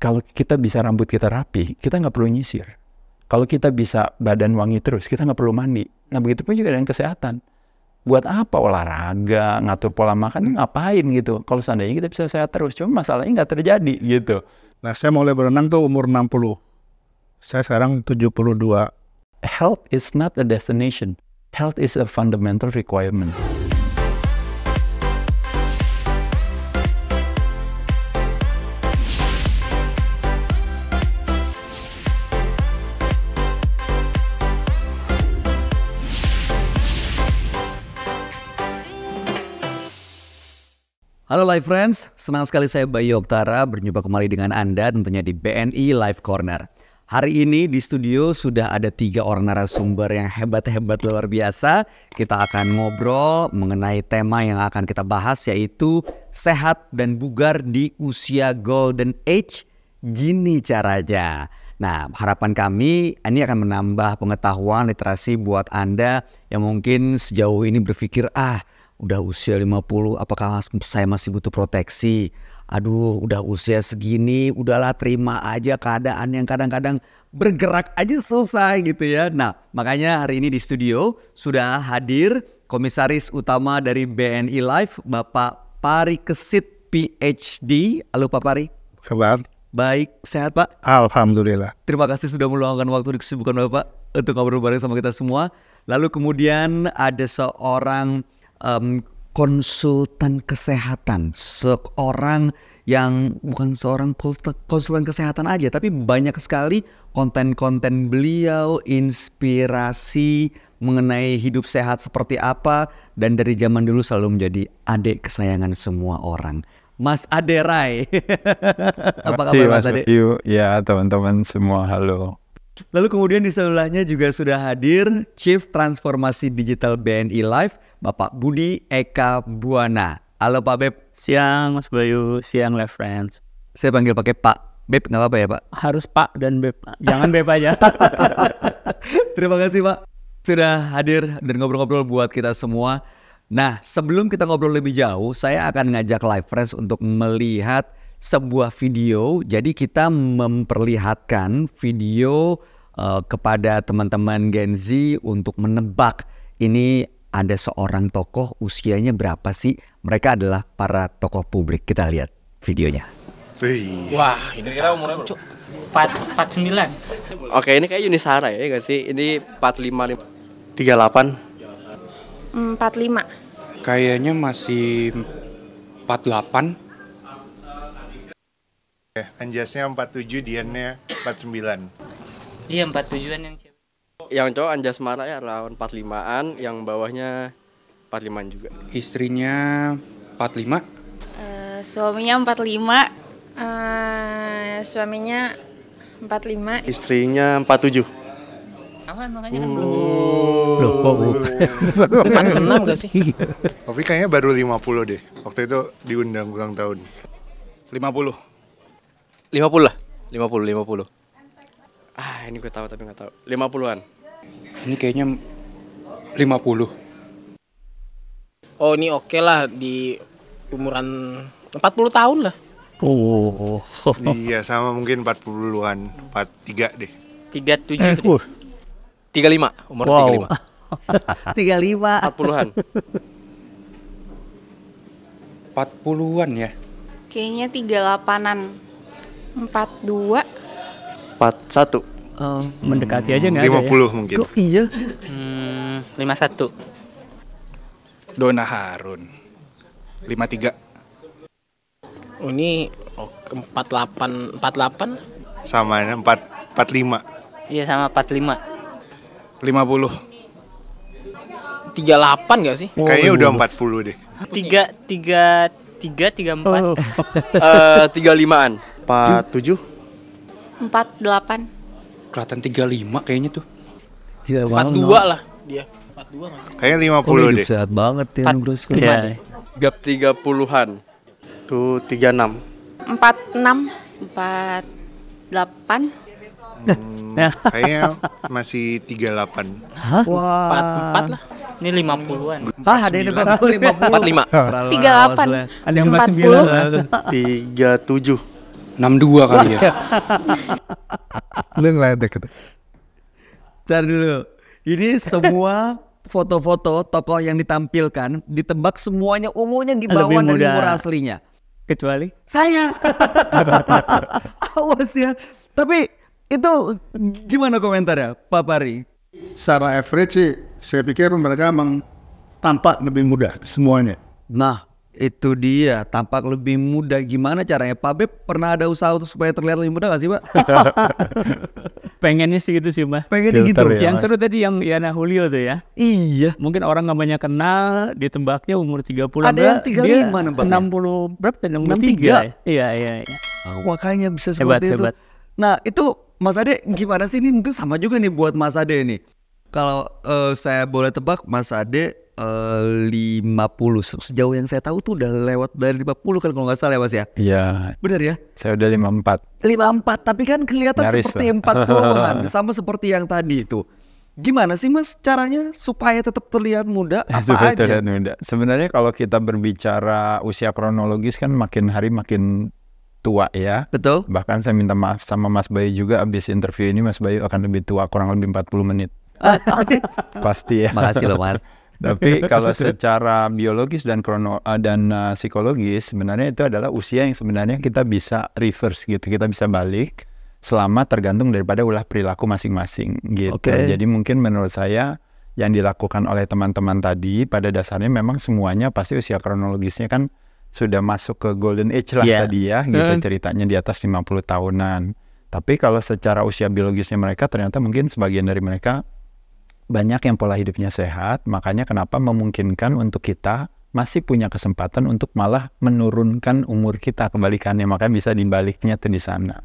kalau kita bisa rambut kita rapi, kita nggak perlu nyisir. Kalau kita bisa badan wangi terus, kita nggak perlu mandi. Nah begitu pun juga dengan kesehatan. Buat apa olahraga, ngatur pola makan, ngapain gitu. Kalau seandainya kita bisa sehat terus, cuma masalahnya nggak terjadi gitu. Nah saya mulai berenang tuh umur 60. Saya sekarang 72. Health is not a destination. Health is a fundamental requirement. Halo Live Friends, senang sekali saya Bayu Oktara berjumpa kembali dengan Anda tentunya di BNI Live Corner. Hari ini di studio sudah ada tiga orang narasumber yang hebat-hebat luar biasa. Kita akan ngobrol mengenai tema yang akan kita bahas yaitu sehat dan bugar di usia golden age. Gini caranya. Nah, harapan kami ini akan menambah pengetahuan literasi buat Anda yang mungkin sejauh ini berpikir, ah udah usia 50 apakah saya masih butuh proteksi aduh udah usia segini udahlah terima aja keadaan yang kadang-kadang bergerak aja susah gitu ya. Nah makanya hari ini di studio sudah hadir Komisaris Utama dari BNI Life Bapak Pari Kesit PhD. Halo Pak Pari. Kabar? Baik, sehat Pak? Alhamdulillah. Terima kasih sudah meluangkan waktu di kesibukan Bapak untuk ngobrol bareng sama kita semua. Lalu kemudian ada seorang um, konsultan kesehatan, seorang yang bukan seorang konsultan kesehatan aja, tapi banyak sekali konten-konten beliau, inspirasi mengenai hidup sehat seperti apa, dan dari zaman dulu selalu menjadi adik kesayangan semua orang. Mas Ade Rai. apa kabar Mas Ade? Ya teman-teman semua halo. Lalu kemudian di sebelahnya juga sudah hadir Chief Transformasi Digital BNI Live, Bapak Budi Eka Buana. Halo Pak Beb. Siang Mas Bayu, siang Live Friends. Saya panggil pakai Pak. Beb nggak apa-apa ya Pak? Harus Pak dan Beb. Jangan Beb aja. Terima kasih Pak. Sudah hadir dan ngobrol-ngobrol buat kita semua. Nah, sebelum kita ngobrol lebih jauh, saya akan ngajak Live Friends untuk melihat sebuah video. Jadi kita memperlihatkan video uh, kepada teman-teman Gen Z untuk menebak ini ada seorang tokoh usianya berapa sih? Mereka adalah para tokoh publik. Kita lihat videonya. Wah, ini kira umurnya berapa? 49. Oke, ini kayak Yunisara ya enggak sih? Ini 45 38 45. Kayaknya masih 48. Anjasnya 47, Diannya 49. Iya, 47-an yang yang cowok Anjas Mara ya lawan 45-an, yang bawahnya 45-an juga. Istrinya 45? Uh, eh, suaminya 45. Uh, eh, suaminya 45. Istrinya 47. Aman makanya kan belum. Loh kok bukan? 6 gak sih? Ovi kayaknya baru 50 deh. Waktu itu diundang ulang tahun. 50. 50 lah. 50, 50. Ah, ini gue tahu tapi nggak tahu. 50-an ini kayaknya 50. Oh, ini oke okay lah di umuran 40 tahun lah. Oh. iya, sama mungkin 40-an, 43 deh. 37 eh, deh. Uh. 35, umur wow. 35. 35. 40-an. 40-an ya. Kayaknya 38-an. 42. 41 uh, mendekati aja nggak hmm, 50 ya? mungkin. Kok iya? Hmm, 51. Dona Harun. 53. Oh, ini oh, 48 48 sama 4 45. Iya sama 45. 50. 38 gak sih? Oh, Kayaknya udah 40 deh. 3 3 3 34 empat 35an 47 48 kelihatan 35 kayaknya tuh. Gila 42 no. lah dia. 42 masih. Kayaknya 50 oh, deh. Sehat banget ya Bruce. Iya. Gap 30-an. Tuh 36. 46, 48. Hmm, nah. kayaknya masih 38. Hah? Wah. 44 lah. Ini 50-an. Hah, ada yang 50 45. 45. 38. Ada yang 40. 37. 62 kali ya. Lu ngeledek itu. Cari dulu. Ini semua foto-foto tokoh yang ditampilkan ditebak semuanya umurnya di bawah muda. dari umur aslinya. Kecuali saya. Awas ya. Tapi itu gimana komentarnya Pak Pari? Secara average sih saya pikir mereka memang tampak lebih muda semuanya. Nah, itu dia, tampak lebih muda. Gimana caranya? Pak Beb pernah ada usaha untuk supaya terlihat lebih muda gak sih, Pak? Pengennya sih gitu sih, Mbak. Pengen gitu. Ya, yang seru tadi yang Yana Julio tuh ya. Iya. Mungkin orang gak banyak kenal, ditembaknya umur 30. Ada berapa, yang 35 nampaknya. 60 berapa? 63. 63. tiga. Iya, iya, iya. Oh. Makanya bisa seperti hebat, itu. Hebat. Nah, itu Mas Ade gimana sih ini? Mungkin sama juga nih buat Mas Ade ini. Kalau uh, saya boleh tebak, Mas Ade Eh, lima puluh sejauh yang saya tahu tuh udah lewat dari 50 kan kalau nggak salah ya mas ya iya benar ya saya udah 54 54 tapi kan kelihatan Nyaris seperti empat an sama seperti yang tadi itu gimana sih mas caranya supaya tetap terlihat muda apa supaya aja terlihat muda sebenarnya kalau kita berbicara usia kronologis kan makin hari makin tua ya. Betul. Bahkan saya minta maaf sama Mas Bayu juga abis interview ini Mas Bayu akan lebih tua kurang lebih 40 menit. Ah, Pasti ya. Makasih loh Mas. Tapi kalau secara biologis dan krono eh, dan uh, psikologis sebenarnya itu adalah usia yang sebenarnya kita bisa reverse gitu. Kita bisa balik selama tergantung daripada ulah perilaku masing-masing gitu. Okay. Jadi mungkin menurut saya yang dilakukan oleh teman-teman tadi pada dasarnya memang semuanya pasti usia kronologisnya kan sudah masuk ke golden age lah yeah. tadi ya hmm. gitu mm. ceritanya di atas 50 tahunan. Tapi kalau secara usia biologisnya mereka ternyata mungkin sebagian dari mereka banyak yang pola hidupnya sehat, makanya kenapa memungkinkan untuk kita masih punya kesempatan untuk malah menurunkan umur kita kebalikannya, makanya bisa dibaliknya tuh di sana.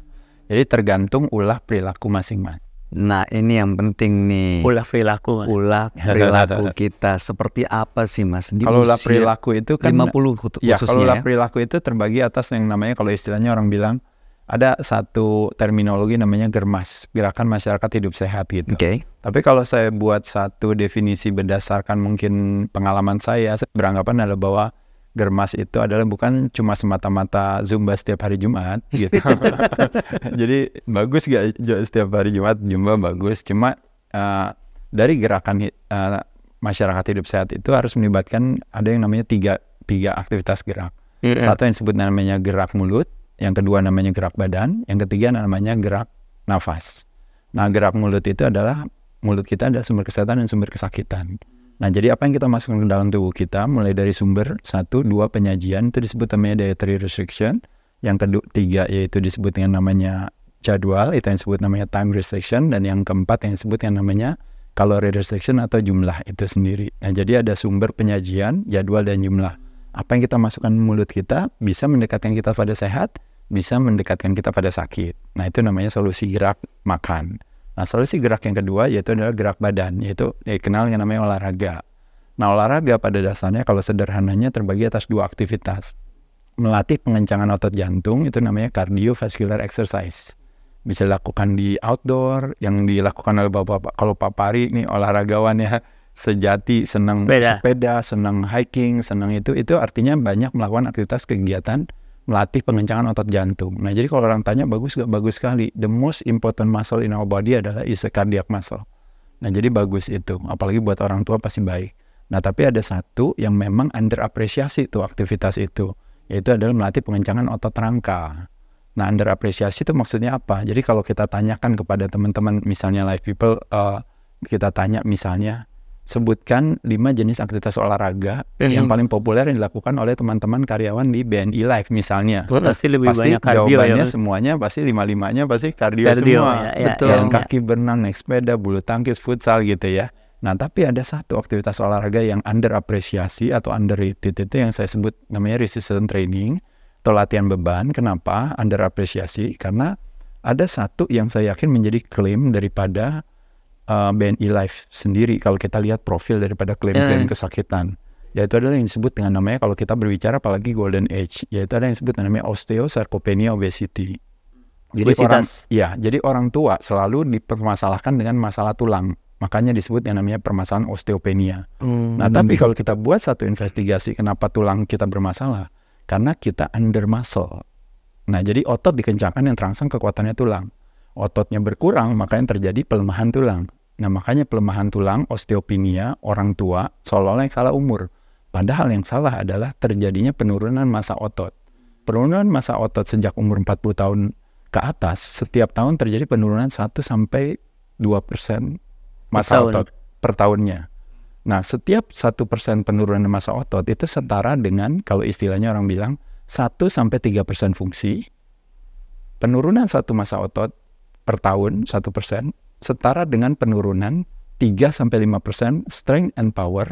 Jadi tergantung ulah perilaku masing-masing. Nah ini yang penting nih Ulah perilaku mas. Ulah perilaku kita Seperti apa sih mas? Di kalau ulah perilaku itu kan 50 khususnya ya Kalau ulah ya. perilaku itu terbagi atas yang namanya Kalau istilahnya orang bilang ada satu terminologi namanya germas, gerakan masyarakat hidup sehat gitu. Oke. Okay. Tapi kalau saya buat satu definisi berdasarkan mungkin pengalaman saya, saya beranggapan adalah bahwa germas itu adalah bukan cuma semata-mata zumba setiap hari Jumat gitu. Jadi bagus gak setiap hari Jumat zumba bagus, cuma uh, dari gerakan uh, masyarakat hidup sehat itu harus melibatkan ada yang namanya tiga tiga aktivitas gerak. Yeah. Satu yang disebut namanya gerak mulut, yang kedua namanya gerak badan, yang ketiga namanya gerak nafas. Nah, gerak mulut itu adalah mulut kita ada sumber kesehatan dan sumber kesakitan. Nah, jadi apa yang kita masukkan ke dalam tubuh kita mulai dari sumber satu, dua penyajian itu disebut namanya dietary restriction. Yang kedua, tiga yaitu disebut dengan namanya jadwal, itu yang disebut namanya time restriction dan yang keempat yang disebut yang namanya kalori restriction atau jumlah itu sendiri. Nah, jadi ada sumber penyajian, jadwal dan jumlah apa yang kita masukkan mulut kita bisa mendekatkan kita pada sehat, bisa mendekatkan kita pada sakit. Nah, itu namanya solusi gerak makan. Nah, solusi gerak yang kedua yaitu adalah gerak badan, yaitu dikenal yang namanya olahraga. Nah, olahraga pada dasarnya kalau sederhananya terbagi atas dua aktivitas. Melatih pengencangan otot jantung itu namanya cardiovascular exercise. Bisa dilakukan di outdoor, yang dilakukan oleh bapak-bapak. Kalau papari ini olahragawan ya, sejati senang Beda. sepeda, senang hiking, senang itu itu artinya banyak melakukan aktivitas kegiatan melatih pengencangan otot jantung. Nah, jadi kalau orang tanya bagus gak bagus sekali. The most important muscle in our body adalah is the cardiac muscle. Nah, jadi bagus itu. Apalagi buat orang tua pasti baik. Nah, tapi ada satu yang memang underapresiasi tuh aktivitas itu, yaitu adalah melatih pengencangan otot rangka. Nah, underapresiasi itu maksudnya apa? Jadi kalau kita tanyakan kepada teman-teman misalnya live people uh, kita tanya misalnya sebutkan lima jenis aktivitas olahraga hmm. yang paling populer yang dilakukan oleh teman-teman karyawan di BNI Life misalnya. Pasti lebih pasti banyak kardio ya, jawabannya ya. semuanya pasti lima-limanya pasti kardio, kardio semua. Ya, ya, ya Betul. Ya, ya. kaki, berenang, naik sepeda, bulu tangkis, futsal gitu ya. Nah, tapi ada satu aktivitas olahraga yang underapresiasi atau underrated itu yang saya sebut namanya resistance training atau latihan beban. Kenapa underapresiasi? Karena ada satu yang saya yakin menjadi klaim daripada Eh, BNI Life sendiri kalau kita lihat profil daripada klaim-klaim hmm. kesakitan yaitu adalah yang disebut dengan namanya kalau kita berbicara apalagi golden age yaitu ada yang disebut namanya osteosarcopenia obesity. Jadi Obesitas. orang ya, jadi orang tua selalu dipermasalahkan dengan masalah tulang. Makanya disebut yang namanya permasalahan osteopenia. Hmm. Nah, tapi kalau kita buat satu investigasi kenapa tulang kita bermasalah? Karena kita under muscle. Nah, jadi otot dikencangkan yang terangsang kekuatannya tulang. Ototnya berkurang, makanya terjadi pelemahan tulang. Nah makanya pelemahan tulang, osteopenia, orang tua seolah-olah yang salah umur. Padahal yang salah adalah terjadinya penurunan masa otot. Penurunan masa otot sejak umur 40 tahun ke atas, setiap tahun terjadi penurunan 1 sampai 2 persen massa per otot per tahunnya. Nah, setiap 1 persen penurunan masa otot itu setara dengan kalau istilahnya orang bilang 1 sampai 3 persen fungsi. Penurunan satu masa otot per tahun 1 persen setara dengan penurunan 3-5% strength and power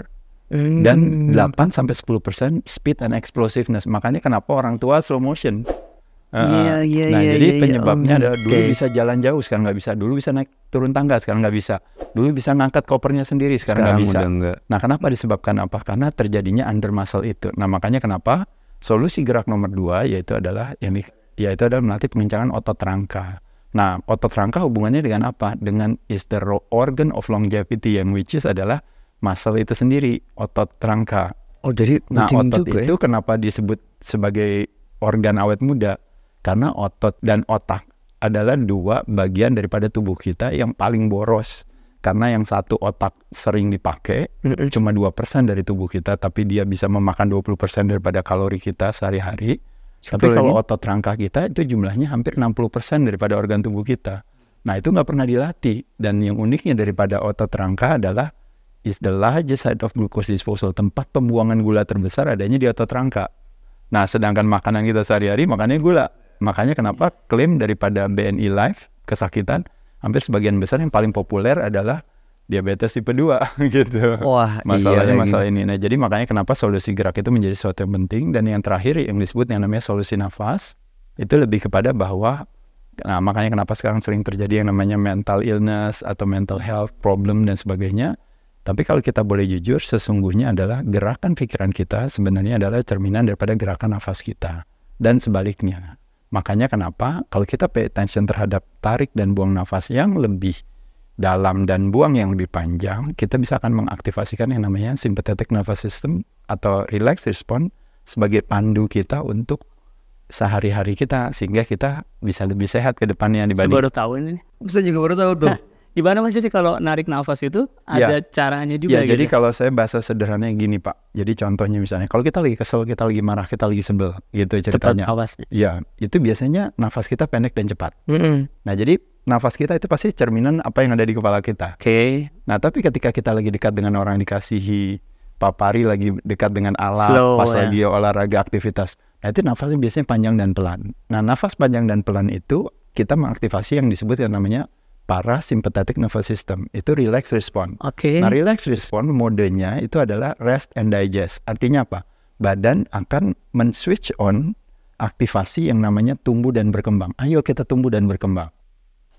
hmm. dan 8-10% speed and explosiveness. Makanya kenapa orang tua slow motion. Uh, yeah, yeah, iya, iya, nah yeah, jadi yeah, iya. penyebabnya yeah. adalah dulu okay. bisa jalan jauh sekarang nggak bisa dulu bisa naik turun tangga sekarang nggak bisa dulu bisa ngangkat kopernya sendiri sekarang nggak bisa enggak. nah kenapa disebabkan apa karena terjadinya under muscle itu nah makanya kenapa solusi gerak nomor dua yaitu adalah yang yaitu adalah melatih pengencangan otot rangka Nah, otot rangka hubungannya dengan apa? Dengan is the organ of longevity yang which is adalah muscle itu sendiri, otot rangka. Oh, jadi nah otot juga ya? itu ya? kenapa disebut sebagai organ awet muda? Karena otot dan otak adalah dua bagian daripada tubuh kita yang paling boros. Karena yang satu otak sering dipakai, cuma dua persen dari tubuh kita, tapi dia bisa memakan 20% daripada kalori kita sehari-hari tapi kalau otot rangka kita itu jumlahnya hampir 60% daripada organ tubuh kita. Nah itu nggak pernah dilatih. Dan yang uniknya daripada otot rangka adalah is the largest side of glucose disposal. Tempat pembuangan gula terbesar adanya di otot rangka. Nah sedangkan makanan kita sehari-hari makannya gula. Makanya kenapa klaim daripada BNI e Life kesakitan hampir sebagian besar yang paling populer adalah diabetes tipe 2 gitu. Wah, masalahnya iya, masalah ini. Nah, jadi makanya kenapa solusi gerak itu menjadi sesuatu yang penting dan yang terakhir yang disebut yang namanya solusi nafas itu lebih kepada bahwa nah makanya kenapa sekarang sering terjadi yang namanya mental illness atau mental health problem dan sebagainya. Tapi kalau kita boleh jujur, sesungguhnya adalah gerakan pikiran kita sebenarnya adalah cerminan daripada gerakan nafas kita dan sebaliknya. Makanya kenapa kalau kita pay attention terhadap tarik dan buang nafas yang lebih dalam dan buang yang lebih panjang, kita bisa akan mengaktifasikan yang namanya sympathetic nervous system atau relax response sebagai pandu kita untuk sehari-hari kita sehingga kita bisa lebih sehat ke depannya dibanding. Saya baru tahu ini. bisa juga baru tahu tuh. Nah, gimana Mas jadi kalau narik nafas itu ya. ada ya. caranya juga ya, gitu. jadi kalau saya bahasa sederhananya gini, Pak. Jadi contohnya misalnya kalau kita lagi kesel, kita lagi marah, kita lagi sebel gitu ceritanya. Cepat nafasnya. Ya, itu biasanya nafas kita pendek dan cepat. Mm -hmm. Nah, jadi nafas kita itu pasti cerminan apa yang ada di kepala kita. Oke. Okay. Nah, tapi ketika kita lagi dekat dengan orang yang dikasihi, papari lagi dekat dengan alam, Slow, pas yeah. lagi olahraga aktivitas, nah itu nafasnya biasanya panjang dan pelan. Nah, nafas panjang dan pelan itu kita mengaktifasi yang disebut yang namanya parasympathetic nervous system. Itu relax response. Oke. Okay. Nah, relax response modenya itu adalah rest and digest. Artinya apa? Badan akan men-switch on aktivasi yang namanya tumbuh dan berkembang. Ayo kita tumbuh dan berkembang.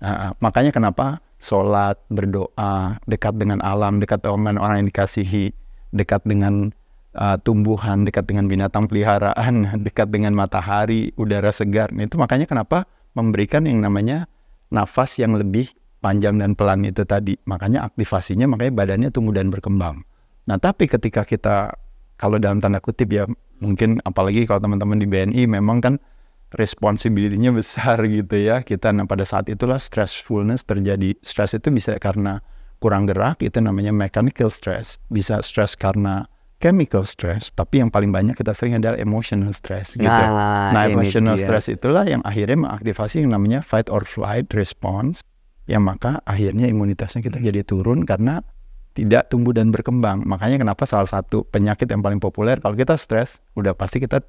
Nah, makanya kenapa sholat, berdoa, dekat dengan alam, dekat dengan orang yang dikasihi, dekat dengan uh, tumbuhan, dekat dengan binatang peliharaan, dekat dengan matahari, udara segar. Nah, itu makanya kenapa memberikan yang namanya nafas yang lebih panjang dan pelan itu tadi. Makanya aktivasinya, makanya badannya tumbuh dan berkembang. Nah, tapi ketika kita, kalau dalam tanda kutip ya, mungkin apalagi kalau teman-teman di BNI memang kan responsibility besar gitu ya kita nah pada saat itulah stressfulness terjadi stress itu bisa karena kurang gerak itu namanya mechanical stress bisa stress karena chemical stress tapi yang paling banyak kita sering adalah emotional stress gitu nah, nah, nah, nah emotional stress itulah yang akhirnya mengaktifasi yang namanya fight or flight response Yang maka akhirnya imunitasnya kita jadi turun karena tidak tumbuh dan berkembang makanya kenapa salah satu penyakit yang paling populer kalau kita stres udah pasti kita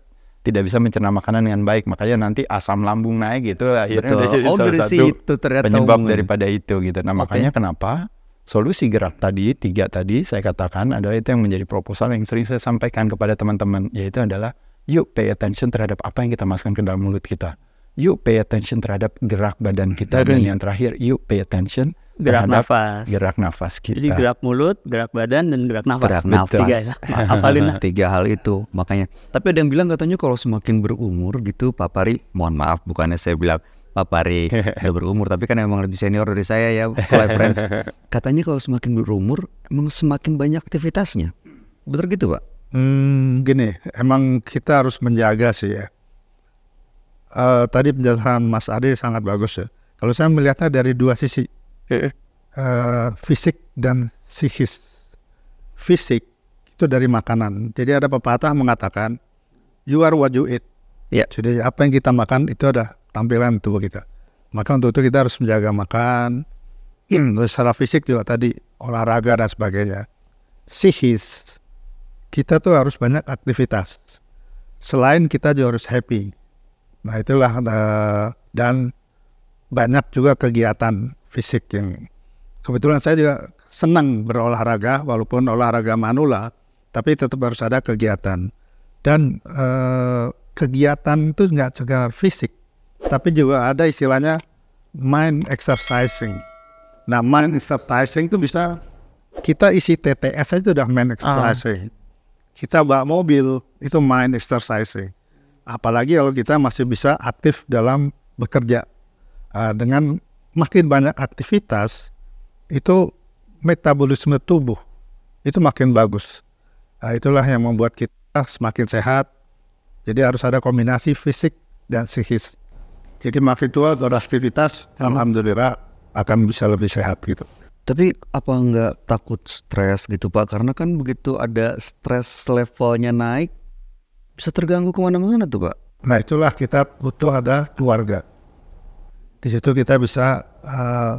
tidak bisa mencerna makanan dengan baik makanya nanti asam lambung naik gitu akhirnya Betul. jadi oh, salah satu itu penyebab umum. daripada itu gitu nah makanya okay. kenapa solusi gerak tadi tiga tadi saya katakan adalah itu yang menjadi proposal yang sering saya sampaikan kepada teman-teman yaitu adalah yuk pay attention terhadap apa yang kita masukkan ke dalam mulut kita yuk pay attention terhadap gerak badan kita dan yang terakhir yuk pay attention gerak nafas. Gerak nafas kita. Jadi gerak mulut, gerak badan dan gerak nafas. Gerak nafas. Tiga, ya. Tiga hal itu makanya. Tapi ada yang bilang katanya kalau semakin berumur gitu Papari, mohon maaf bukannya saya bilang Papari udah berumur tapi kan emang lebih senior dari saya ya Friends. Katanya kalau semakin berumur emang semakin banyak aktivitasnya. Betul gitu Pak? Hmm, gini, emang kita harus menjaga sih ya. Uh, tadi penjelasan Mas Ade sangat bagus ya. Kalau saya melihatnya dari dua sisi uh, fisik dan psikis. Fisik itu dari makanan. Jadi ada pepatah mengatakan you are what you eat. Yeah. Jadi apa yang kita makan itu ada tampilan tubuh kita. Maka untuk itu kita harus menjaga makan. Ya. Hmm, terus secara fisik juga tadi olahraga dan sebagainya. Psikis kita tuh harus banyak aktivitas. Selain kita juga harus happy. Nah itulah uh, dan banyak juga kegiatan fisik yang kebetulan saya juga senang berolahraga walaupun olahraga manula tapi tetap harus ada kegiatan dan eh, kegiatan itu nggak sekedar fisik tapi juga ada istilahnya mind exercising nah mind exercising itu bisa kita isi TTS aja udah mind ah. exercising uh. kita bawa mobil itu mind exercising apalagi kalau kita masih bisa aktif dalam bekerja uh, dengan makin banyak aktivitas itu metabolisme tubuh itu makin bagus. Nah, itulah yang membuat kita semakin sehat. Jadi harus ada kombinasi fisik dan psikis. Jadi makin tua beraktivitas, hmm. alhamdulillah akan bisa lebih sehat gitu. Tapi apa nggak takut stres gitu Pak? Karena kan begitu ada stres levelnya naik, bisa terganggu kemana-mana tuh Pak. Nah itulah kita butuh ada keluarga di situ kita bisa uh,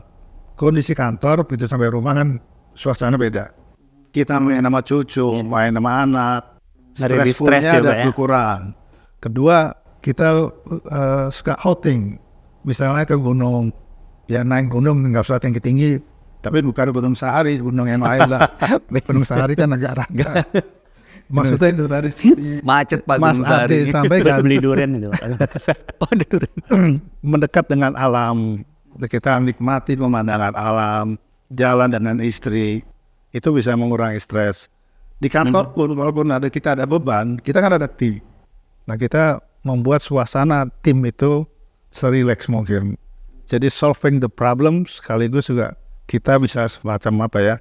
kondisi kantor begitu sampai rumah kan suasana beda kita main sama cucu yeah. main sama anak stressfulnya gitu ada ya? berkurang kedua kita uh, suka outing misalnya ke gunung ya naik gunung nggak usah tinggi tinggi tapi bukan gunung sehari gunung yang lain lah gunung sehari kan agak rangga maksudnya itu tadi macet Pak Mas Ade sampai kan beli durian itu oh durian mendekat dengan alam kita nikmati pemandangan alam jalan dengan istri itu bisa mengurangi stres di kantor pun walaupun ada kita ada beban kita kan ada tim nah kita membuat suasana tim itu serileks mungkin jadi solving the problem sekaligus juga kita bisa semacam apa ya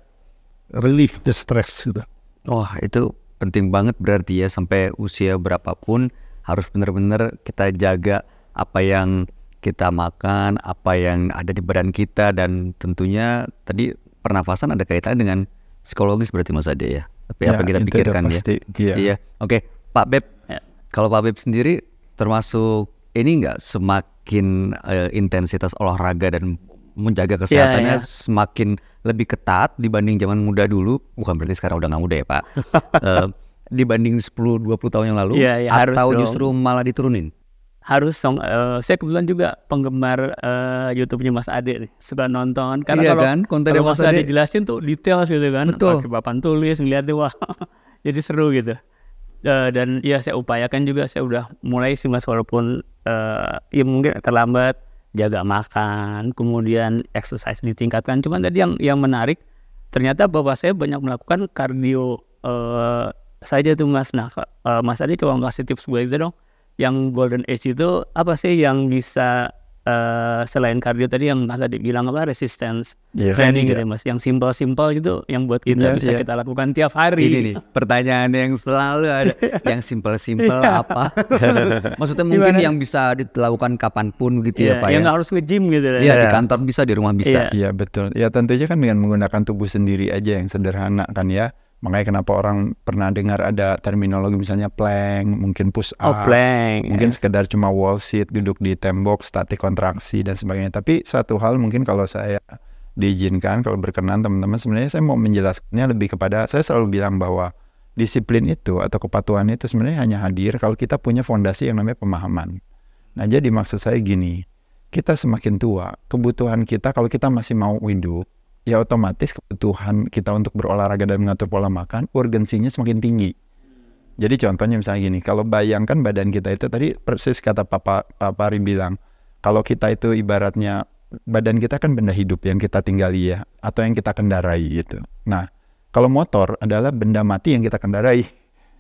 relief the stress gitu wah oh, itu penting banget berarti ya sampai usia berapapun harus benar-benar kita jaga apa yang kita makan, apa yang ada di badan kita dan tentunya tadi pernafasan ada kaitannya dengan psikologis berarti Mas Ade ya. Tapi ya, apa kita pikirkan ya. Iya. iya. Oke, okay. Pak Beb. Ya. Kalau Pak Beb sendiri termasuk ini enggak semakin uh, intensitas olahraga dan menjaga iya, kesehatannya yeah, yeah. semakin lebih ketat dibanding zaman muda dulu. Bukan berarti sekarang udah nggak muda ya Pak. uh, dibanding 10-20 tahun yang lalu yeah, iya, yeah, atau harus justru dong. malah diturunin? Harus dong. Uh, saya kebetulan juga penggemar uh, YouTube-nya Mas Ade nih. Suka nonton. Karena iya kalau, kan? Konten kalau Mas Ade jelasin tuh detail gitu kan. Betul. Pakai papan tulis, ngeliatin wah jadi seru gitu. Uh, dan ya saya upayakan juga saya udah mulai sih mas walaupun uh, ya mungkin terlambat jaga makan, kemudian exercise ditingkatkan. Cuman tadi yang yang menarik ternyata bahwa saya banyak melakukan kardio uh, saja tuh Mas. Nah, uh, Mas Adi coba ngasih tips buat itu dong. Yang golden age itu apa sih yang bisa uh, selain kardio tadi yang Mas Adi bilang apa resistance yeah. Kan, training yeah. gitu ya, Mas yang simple simple gitu yang buat kita yeah, bisa yeah. kita lakukan tiap hari ini nih pertanyaan yang selalu ada yang simple simpel iya. apa maksudnya mungkin Gimana? yang bisa dilakukan kapanpun gitu yeah, ya iya, Pak yang ya. harus nge gitu ya yeah, yeah. di kantor bisa di rumah bisa iya yeah. yeah, betul ya tentunya kan dengan menggunakan tubuh sendiri aja yang sederhana kan ya Makanya kenapa orang pernah dengar ada terminologi misalnya plank, mungkin push up, oh, plank. mungkin yeah. sekedar cuma wall sit, duduk di tembok, statik kontraksi dan sebagainya. Tapi satu hal mungkin kalau saya diizinkan, kalau berkenan teman-teman, sebenarnya saya mau menjelaskannya lebih kepada saya selalu bilang bahwa disiplin itu atau kepatuhan itu sebenarnya hanya hadir kalau kita punya fondasi yang namanya pemahaman. Nah jadi maksud saya gini, kita semakin tua, kebutuhan kita kalau kita masih mau hidup, ya otomatis kebutuhan kita untuk berolahraga dan mengatur pola makan urgensinya semakin tinggi. Jadi contohnya misalnya gini, kalau bayangkan badan kita itu tadi persis kata Papa Papa Rim bilang, kalau kita itu ibaratnya badan kita kan benda hidup yang kita tinggali ya atau yang kita kendarai gitu. Nah, kalau motor adalah benda mati yang kita kendarai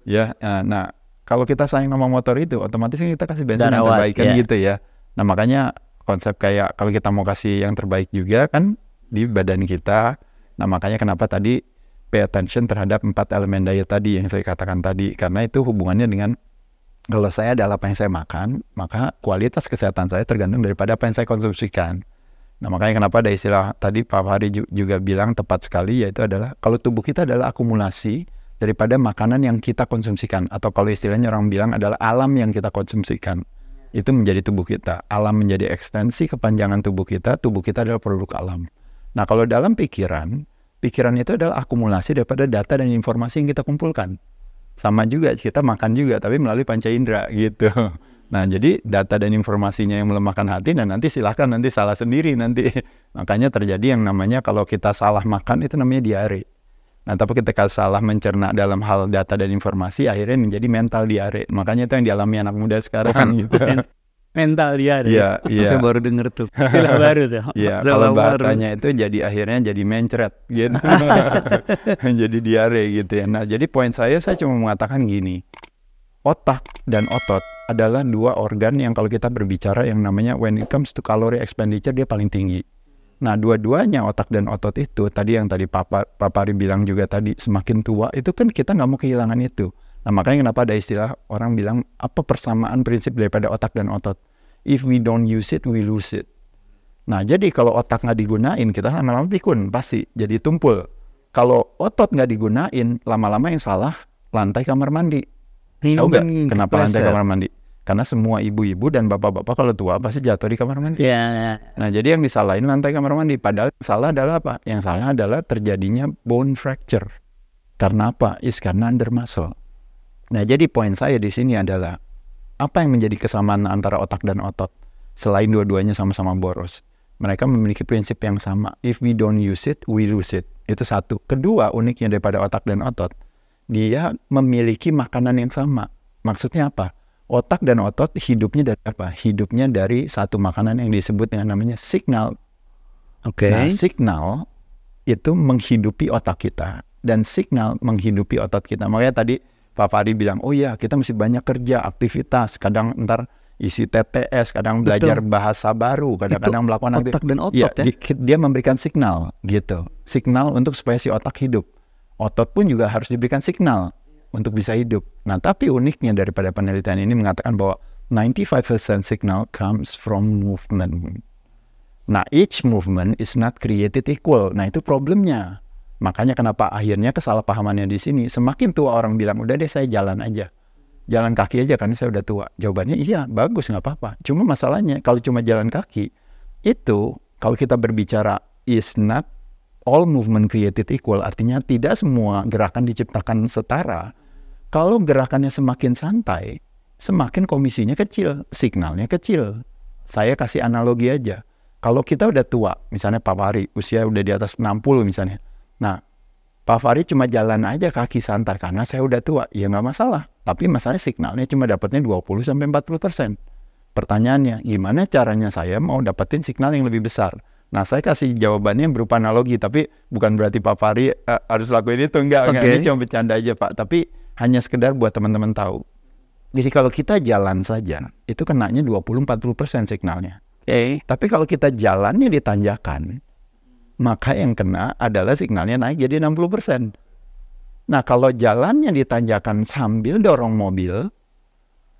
ya. Nah, nah kalau kita sayang sama motor itu otomatis kan kita kasih bensin yang terbaik kan yeah. gitu ya. Nah, makanya konsep kayak kalau kita mau kasih yang terbaik juga kan di badan kita. Nah makanya kenapa tadi pay attention terhadap empat elemen daya tadi yang saya katakan tadi karena itu hubungannya dengan kalau saya adalah apa yang saya makan maka kualitas kesehatan saya tergantung daripada apa yang saya konsumsikan nah makanya kenapa ada istilah tadi Pak Fahri juga bilang tepat sekali yaitu adalah kalau tubuh kita adalah akumulasi daripada makanan yang kita konsumsikan atau kalau istilahnya orang bilang adalah alam yang kita konsumsikan itu menjadi tubuh kita alam menjadi ekstensi kepanjangan tubuh kita tubuh kita adalah produk alam Nah, kalau dalam pikiran, pikiran itu adalah akumulasi daripada data dan informasi yang kita kumpulkan. Sama juga kita makan juga tapi melalui panca indera gitu. Nah, jadi data dan informasinya yang melemahkan hati dan nah nanti silahkan nanti salah sendiri nanti. Makanya terjadi yang namanya kalau kita salah makan itu namanya diare. Nah, tapi ketika salah mencerna dalam hal data dan informasi, akhirnya menjadi mental diare. Makanya itu yang dialami anak muda sekarang gitu mental dia ada. Iya, iya. Saya baru denger tuh. Istilah baru tuh. Iya, kalau bahasanya itu jadi akhirnya jadi mencret gitu. jadi diare gitu ya. Nah, jadi poin saya saya cuma mengatakan gini. Otak dan otot adalah dua organ yang kalau kita berbicara yang namanya when it comes to calorie expenditure dia paling tinggi. Nah, dua-duanya otak dan otot itu tadi yang tadi Papa Papari bilang juga tadi semakin tua itu kan kita nggak mau kehilangan itu. Nah makanya kenapa ada istilah orang bilang apa persamaan prinsip daripada otak dan otot. If we don't use it, we lose it. Nah jadi kalau otak nggak digunain, kita lama-lama pikun, pasti jadi tumpul. Kalau otot nggak digunain, lama-lama yang salah lantai kamar mandi. Tahu nggak kenapa lantai ya? kamar mandi? Karena semua ibu-ibu dan bapak-bapak kalau tua pasti jatuh di kamar mandi. Yeah. Nah jadi yang disalahin lantai kamar mandi. Padahal salah adalah apa? Yang salah adalah terjadinya bone fracture. Karena apa? Is karena under muscle. Nah, jadi poin saya di sini adalah apa yang menjadi kesamaan antara otak dan otot selain dua-duanya sama-sama boros. Mereka memiliki prinsip yang sama. If we don't use it, we lose it. Itu satu. Kedua, uniknya daripada otak dan otot, dia memiliki makanan yang sama. Maksudnya apa? Otak dan otot hidupnya dari apa? Hidupnya dari satu makanan yang disebut dengan namanya signal. Oke. Okay. Nah, signal itu menghidupi otak kita dan signal menghidupi otot kita. Makanya tadi Pak Fahri bilang, oh ya kita mesti banyak kerja, aktivitas, kadang ntar isi TTS, kadang belajar bahasa baru, kadang-kadang melakukan otak aktif. dan otot iya, ya, ya. Dia memberikan signal gitu, signal untuk supaya si otak hidup. Otot pun juga harus diberikan signal untuk bisa hidup. Nah, tapi uniknya daripada penelitian ini mengatakan bahwa 95% signal comes from movement. Nah, each movement is not created equal. Nah, itu problemnya. Makanya kenapa akhirnya kesalahpahamannya di sini semakin tua orang bilang udah deh saya jalan aja. Jalan kaki aja karena saya udah tua. Jawabannya iya bagus nggak apa-apa. Cuma masalahnya kalau cuma jalan kaki itu kalau kita berbicara is not all movement created equal artinya tidak semua gerakan diciptakan setara. Kalau gerakannya semakin santai, semakin komisinya kecil, signalnya kecil. Saya kasih analogi aja. Kalau kita udah tua, misalnya Pak Wari usia udah di atas 60 misalnya Nah, Pak Fahri cuma jalan aja kaki santar karena saya udah tua. Ya nggak masalah. Tapi masalahnya signalnya cuma dapatnya 20 40 persen. Pertanyaannya, gimana caranya saya mau dapetin signal yang lebih besar? Nah, saya kasih jawabannya yang berupa analogi, tapi bukan berarti Pak Fahri uh, harus lakuin itu. Enggak, okay. enggak. Ini cuma bercanda aja, Pak. Tapi hanya sekedar buat teman-teman tahu. Jadi kalau kita jalan saja, itu kenanya 20-40% signalnya. Okay. Tapi kalau kita jalannya ditanjakan, maka yang kena adalah signalnya naik jadi 60%. Nah, kalau jalannya ditanjakan sambil dorong mobil,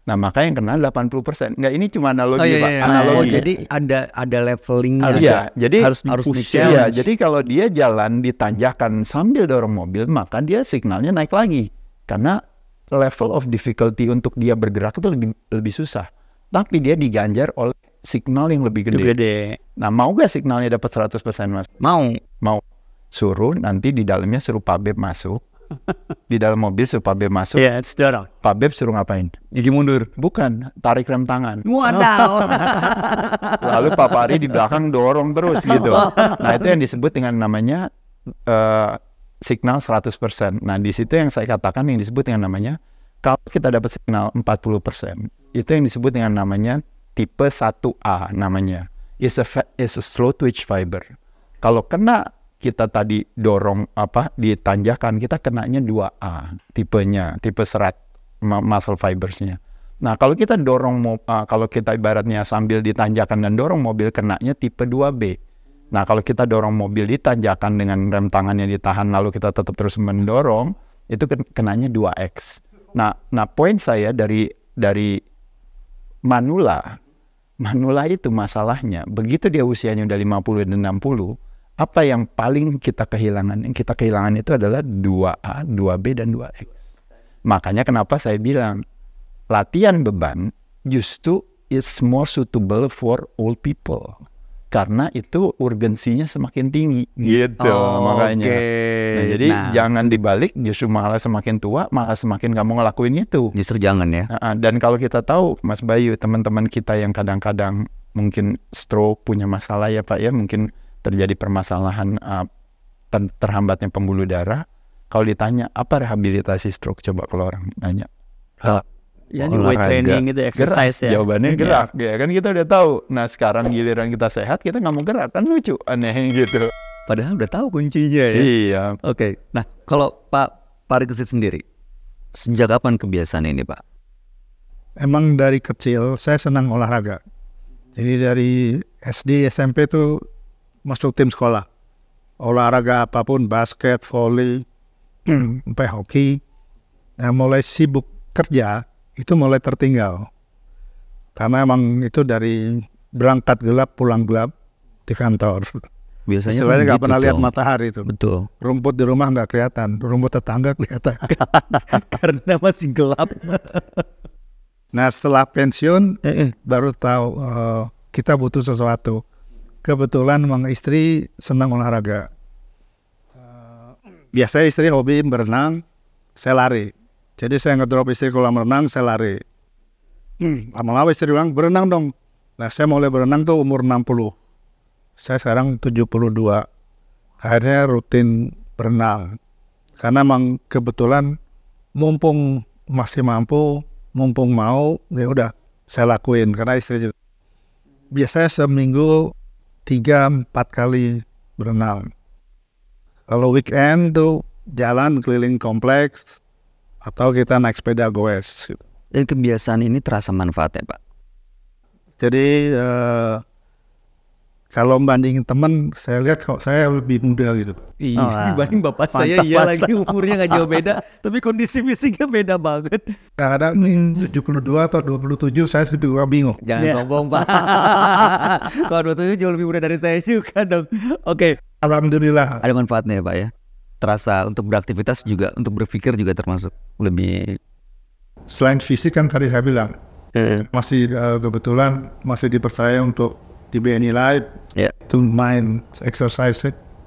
nah maka yang kena 80%. Nggak, ini cuma analogi, oh, iya, iya Pak. Iya. analogi. Oh, jadi ada ada levelingnya. Harus, ya, ya jadi harus harus ya, jadi kalau dia jalan ditanjakan sambil dorong mobil, maka dia signalnya naik lagi. Karena level of difficulty untuk dia bergerak itu lebih lebih susah. Tapi dia diganjar oleh signal yang lebih gede. gede. Nah, mau gak signalnya dapat 100% mas? Mau. Mau. Suruh nanti di dalamnya suruh Pabeb masuk. di dalam mobil suruh Pabeb masuk. Iya, yeah, Pabeb suruh ngapain? Jadi mundur. Bukan, tarik rem tangan. Wadaw. Lalu Pak Papari di belakang dorong terus gitu. Nah, itu yang disebut dengan namanya uh, signal 100%. Nah, di situ yang saya katakan yang disebut dengan namanya kalau kita dapat signal 40%, itu yang disebut dengan namanya tipe 1A namanya. Is a, is a slow twitch fiber. Kalau kena kita tadi dorong apa ditanjakan tanjakan kita kenanya 2A tipenya, tipe serat muscle fibersnya. Nah, kalau kita dorong uh, kalau kita ibaratnya sambil ditanjakan dan dorong mobil kenanya tipe 2B. Nah, kalau kita dorong mobil ditanjakan dengan rem tangannya ditahan lalu kita tetap terus mendorong, itu kenanya 2X. Nah, nah poin saya dari dari Manula Manula itu masalahnya, begitu dia usianya udah 50 dan 60, apa yang paling kita kehilangan? Yang kita kehilangan itu adalah 2A, 2B, dan 2X. Makanya kenapa saya bilang, latihan beban justru is more suitable for old people karena itu urgensinya semakin tinggi gitu oh, makanya okay. Nah, nah, jadi nah. jangan dibalik justru malah semakin tua malah semakin kamu ngelakuin itu justru jangan ya nah, dan kalau kita tahu Mas Bayu teman-teman kita yang kadang-kadang mungkin stroke punya masalah ya Pak ya mungkin terjadi permasalahan uh, terhambatnya pembuluh darah kalau ditanya apa rehabilitasi stroke coba kalau orang nanya ah, ya ini weight training gitu exercise gerak. ya jawabannya iya. gerak ya. ya kan kita udah tahu nah sekarang giliran kita sehat kita nggak mau gerak kan lucu aneh gitu padahal udah tahu kuncinya ya iya oke okay. nah kalau Pak Parikesit sendiri sejak kapan kebiasaan ini Pak emang dari kecil saya senang olahraga jadi dari SD SMP tuh masuk tim sekolah olahraga apapun basket volley sampai hoki nah mulai sibuk kerja itu mulai tertinggal. Karena emang itu dari berangkat gelap pulang gelap di kantor. Biasanya kan Istilahnya nggak kan pernah lihat matahari itu. Betul. Rumput di rumah nggak kelihatan, rumput tetangga kelihatan. Karena masih gelap. nah setelah pensiun eh, eh. baru tahu uh, kita butuh sesuatu. Kebetulan emang istri senang olahraga. Eh, biasanya istri hobi berenang, saya lari. Jadi saya ngedrop istri kolam renang, saya lari. Hmm, lama-lama istri bilang, berenang dong. Nah, saya mulai berenang tuh umur 60. Saya sekarang 72. Akhirnya rutin berenang. Karena memang kebetulan mumpung masih mampu, mumpung mau, ya udah saya lakuin. Karena istri juga. Biasanya seminggu tiga empat kali berenang. Kalau weekend tuh jalan keliling kompleks, atau kita naik sepeda goes. Dan kebiasaan ini terasa manfaatnya pak. Jadi eh, kalau bandingin teman, saya lihat kok saya lebih muda gitu. Iya, oh, dibanding bapak mantap, saya iya lagi umurnya nggak jauh beda, tapi kondisi fisiknya beda banget. Kadang-kadang puluh 72 atau 27 saya sudah bingung. Jangan yeah. sombong, Pak. kalau dua tujuh jauh lebih muda dari saya juga dong. Oke. Okay. Alhamdulillah. Ada manfaatnya ya, Pak ya terasa untuk beraktivitas juga untuk berpikir juga termasuk lebih selain fisik kan tadi saya bilang hmm. masih eh, kebetulan masih dipercaya untuk di BNI Live yeah. to mind exercise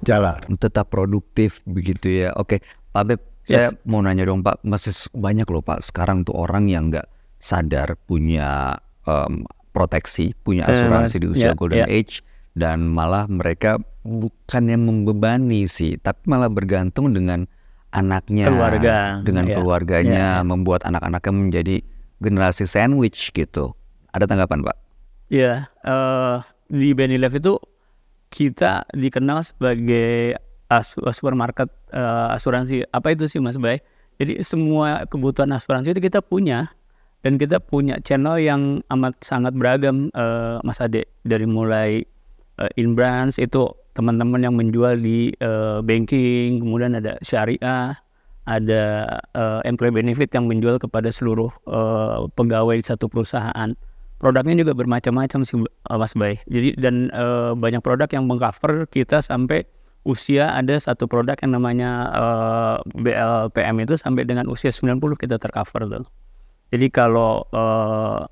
jalan tetap produktif begitu ya oke Pak Beb yes. saya mau nanya dong Pak masih banyak loh Pak sekarang tuh orang yang nggak sadar punya um, proteksi punya asuransi uh, di usia yeah, golden yeah. age dan malah mereka bukan yang membebani sih, tapi malah bergantung dengan anaknya, keluarga, dengan yeah. keluarganya, yeah. Iya. membuat anak-anaknya menjadi generasi sandwich gitu. Ada tanggapan, Pak? Iya, yeah, uh, di Benilef itu kita dikenal sebagai as supermarket uh, asuransi. Apa itu sih, Mas Bay? Jadi semua kebutuhan asuransi itu kita punya dan kita punya channel yang amat sangat beragam, uh, Mas Ade. Dari mulai uh, eh, inbrands itu teman-teman yang menjual di uh, banking, kemudian ada syariah, ada uh, employee benefit yang menjual kepada seluruh uh, pegawai di satu perusahaan. Produknya juga bermacam-macam sih Mas Bay. Jadi dan uh, banyak produk yang mengcover kita sampai usia ada satu produk yang namanya uh, BLPM itu sampai dengan usia 90 kita tercover tuh. Jadi kalau uh,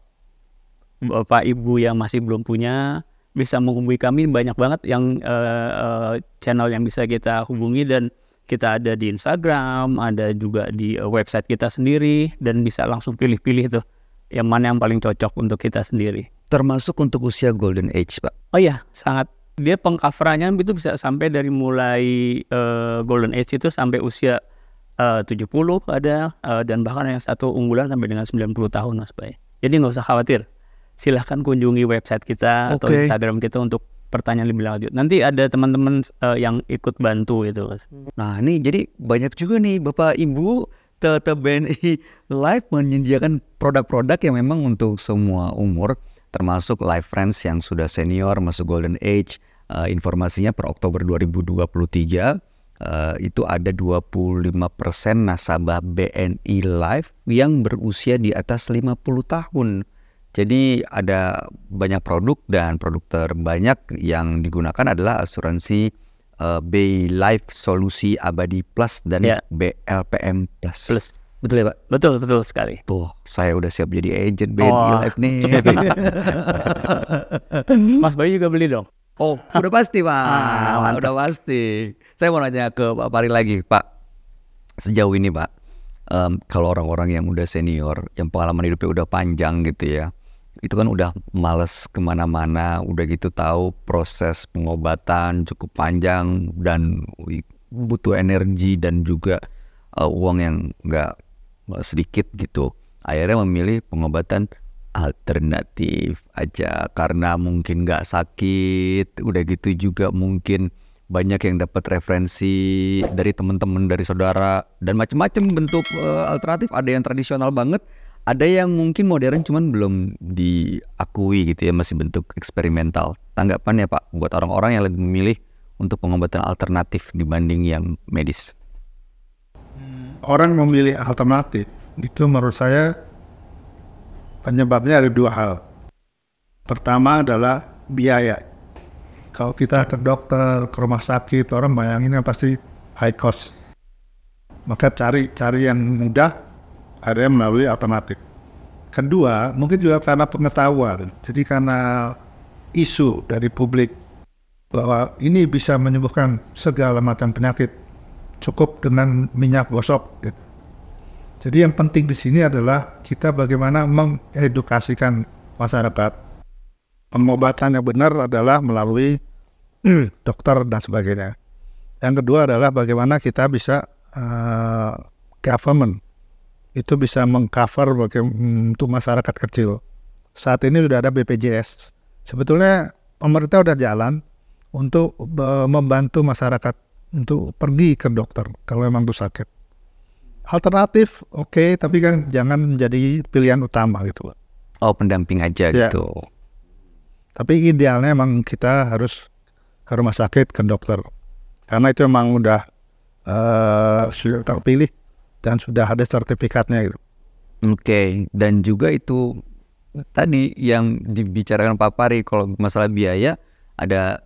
Bapak Ibu yang masih belum punya bisa menghubungi kami banyak banget yang uh, uh, channel yang bisa kita hubungi dan kita ada di Instagram, ada juga di uh, website kita sendiri dan bisa langsung pilih-pilih tuh yang mana yang paling cocok untuk kita sendiri. Termasuk untuk usia golden age, Pak. Oh iya, sangat dia pengcoverannya itu bisa sampai dari mulai uh, golden age itu sampai usia uh, 70 ada uh, dan bahkan yang satu unggulan sampai dengan 90 tahun Mas Bay. Jadi nggak usah khawatir silahkan kunjungi website kita okay. atau Instagram kita untuk pertanyaan lebih lanjut. Nanti ada teman-teman uh, yang ikut bantu gitu, Nah, ini jadi banyak juga nih Bapak Ibu Tete BNI Live menyediakan produk-produk yang memang untuk semua umur, termasuk Live Friends yang sudah senior masuk Golden Age. Uh, informasinya per Oktober 2023 uh, eh, itu ada 25% nasabah BNI Live yang berusia di atas 50 tahun. Jadi ada banyak produk dan produk terbanyak yang digunakan adalah asuransi uh, Life Solusi Abadi Plus dan yeah. BLPM Plus. Plus. Betul ya Pak? Betul, betul sekali. Tuh, saya udah siap jadi agent BNI oh. Life nih. Mas Bayu juga beli dong? Oh, udah pasti Pak. Ah, udah pasti. Saya mau nanya ke Pak Pari lagi, Pak. Sejauh ini Pak, um, kalau orang-orang yang udah senior, yang pengalaman hidupnya udah panjang gitu ya, itu kan udah males kemana-mana, udah gitu tahu proses pengobatan cukup panjang dan butuh energi dan juga uh, uang yang nggak sedikit gitu. Akhirnya memilih pengobatan alternatif aja karena mungkin nggak sakit, udah gitu juga mungkin banyak yang dapat referensi dari teman-teman dari saudara dan macam-macam bentuk uh, alternatif ada yang tradisional banget ada yang mungkin modern cuman belum diakui gitu ya masih bentuk eksperimental. Tanggapannya Pak buat orang-orang yang lebih memilih untuk pengobatan alternatif dibanding yang medis. Hmm, orang memilih alternatif itu menurut saya penyebabnya ada dua hal. Pertama adalah biaya. Kalau kita ke dokter, ke rumah sakit, orang bayangin yang pasti high cost. Maka cari cari yang mudah akhirnya melalui alternatif. Kedua, mungkin juga karena pengetahuan. Jadi karena isu dari publik bahwa ini bisa menyembuhkan segala macam penyakit cukup dengan minyak gosok. Gitu. Jadi yang penting di sini adalah kita bagaimana mengedukasikan masyarakat. Pengobatan yang benar adalah melalui dokter dan sebagainya. Yang kedua adalah bagaimana kita bisa uh, government itu bisa mengcover bagi hmm, untuk masyarakat kecil. Saat ini sudah ada BPJS. Sebetulnya pemerintah sudah jalan untuk membantu masyarakat untuk pergi ke dokter kalau memang itu sakit. Alternatif oke, okay, tapi kan jangan menjadi pilihan utama gitu. Oh, pendamping aja ya. gitu. Tapi idealnya emang kita harus ke rumah sakit ke dokter. Karena itu emang udah uh, sudah terpilih dan sudah ada sertifikatnya gitu. Oke, okay. dan juga itu tadi yang dibicarakan Pak Pari kalau masalah biaya ada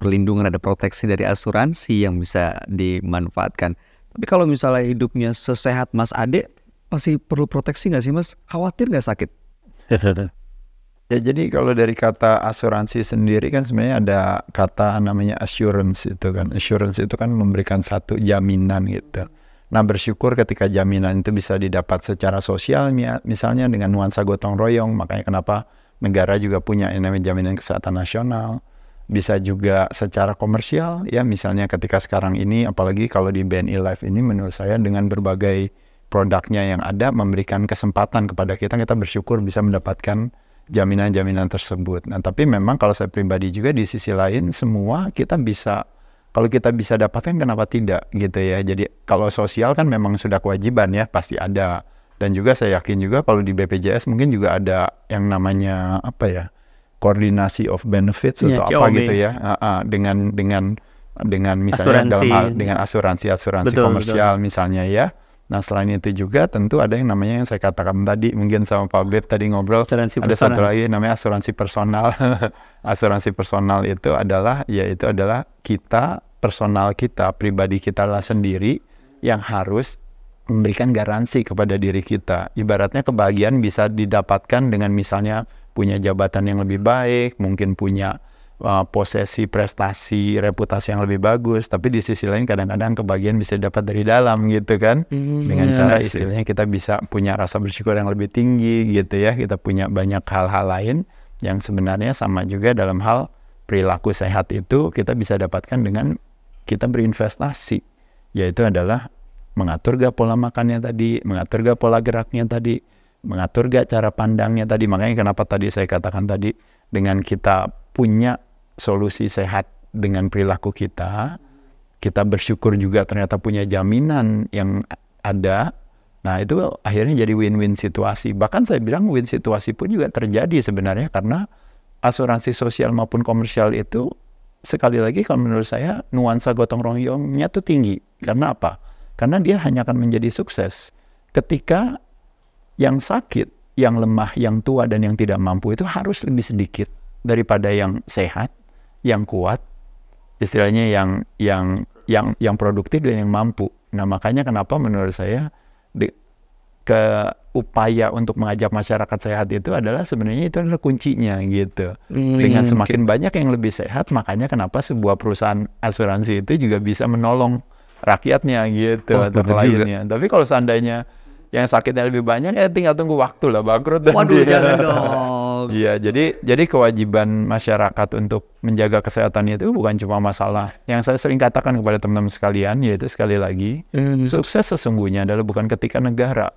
perlindungan ada proteksi dari asuransi yang bisa dimanfaatkan. Tapi kalau misalnya hidupnya sesehat Mas Ade, pasti perlu proteksi nggak sih Mas? Khawatir nggak sakit? ya jadi kalau dari kata asuransi sendiri kan sebenarnya ada kata namanya assurance itu kan. Assurance itu kan memberikan satu jaminan gitu Nah bersyukur ketika jaminan itu bisa didapat secara sosial, misalnya dengan nuansa gotong royong, makanya kenapa negara juga punya yang namanya jaminan kesehatan nasional. Bisa juga secara komersial, ya misalnya ketika sekarang ini, apalagi kalau di BNI Life ini menurut saya dengan berbagai produknya yang ada memberikan kesempatan kepada kita, kita bersyukur bisa mendapatkan jaminan-jaminan tersebut. Nah tapi memang kalau saya pribadi juga di sisi lain, semua kita bisa kalau kita bisa dapatkan kenapa tidak gitu ya. Jadi kalau sosial kan memang sudah kewajiban ya pasti ada. Dan juga saya yakin juga kalau di BPJS mungkin juga ada yang namanya apa ya koordinasi of benefits ya, atau COB. Iya, apa gitu ya uh, uh, dengan dengan dengan misalnya asuransi. dalam hal dengan asuransi asuransi betul, komersial betul. misalnya ya. Nah selain itu juga tentu ada yang namanya yang saya katakan tadi mungkin sama Pak Beb tadi ngobrol asuransi ada personal. satu lagi namanya asuransi personal. asuransi personal itu adalah yaitu adalah kita personal kita, pribadi kita lah sendiri yang harus memberikan garansi kepada diri kita. Ibaratnya kebahagiaan bisa didapatkan dengan misalnya punya jabatan yang lebih baik, mungkin punya uh, posesi, prestasi, reputasi yang lebih bagus. Tapi di sisi lain kadang-kadang kebahagiaan bisa dapat dari dalam gitu kan, hmm, dengan ya, cara istilahnya kita bisa punya rasa bersyukur yang lebih tinggi gitu ya. Kita punya banyak hal-hal lain yang sebenarnya sama juga dalam hal perilaku sehat itu kita bisa dapatkan dengan kita berinvestasi yaitu adalah mengatur gak pola makannya tadi, mengatur gak pola geraknya tadi, mengatur gak cara pandangnya tadi. Makanya kenapa tadi saya katakan tadi dengan kita punya solusi sehat dengan perilaku kita, kita bersyukur juga ternyata punya jaminan yang ada. Nah itu akhirnya jadi win-win situasi. Bahkan saya bilang win situasi pun juga terjadi sebenarnya karena asuransi sosial maupun komersial itu sekali lagi kalau menurut saya nuansa gotong royongnya tuh tinggi. Karena apa? Karena dia hanya akan menjadi sukses ketika yang sakit, yang lemah, yang tua dan yang tidak mampu itu harus lebih sedikit daripada yang sehat, yang kuat, istilahnya yang yang yang yang produktif dan yang mampu. Nah, makanya kenapa menurut saya ke upaya untuk mengajak masyarakat sehat itu adalah sebenarnya itu adalah kuncinya gitu. Hmm, Dengan iya, semakin gitu. banyak yang lebih sehat, makanya kenapa sebuah perusahaan asuransi itu juga bisa menolong rakyatnya gitu oh, atau lainnya Tapi kalau seandainya yang sakitnya lebih banyak ya tinggal tunggu waktu lah bangkrut dan Waduh, dia. jangan dong. Iya, jadi jadi kewajiban masyarakat untuk menjaga kesehatan itu bukan cuma masalah. Yang saya sering katakan kepada teman-teman sekalian yaitu sekali lagi, hmm. sukses sesungguhnya adalah bukan ketika negara,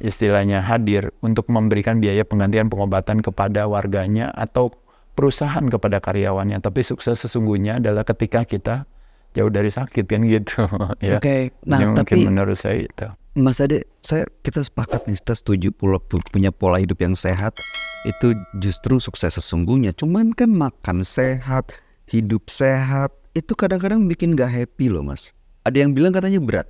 istilahnya hadir untuk memberikan biaya penggantian pengobatan kepada warganya atau perusahaan kepada karyawannya. Tapi sukses sesungguhnya adalah ketika kita jauh dari sakit kan gitu. ya. Oke. Okay. Nah, Ini tapi menurut saya itu. Mas Ade, saya kita sepakat nih, kita setuju pola, punya pola hidup yang sehat itu justru sukses sesungguhnya. Cuman kan makan sehat, hidup sehat itu kadang-kadang bikin gak happy loh, Mas. Ada yang bilang katanya berat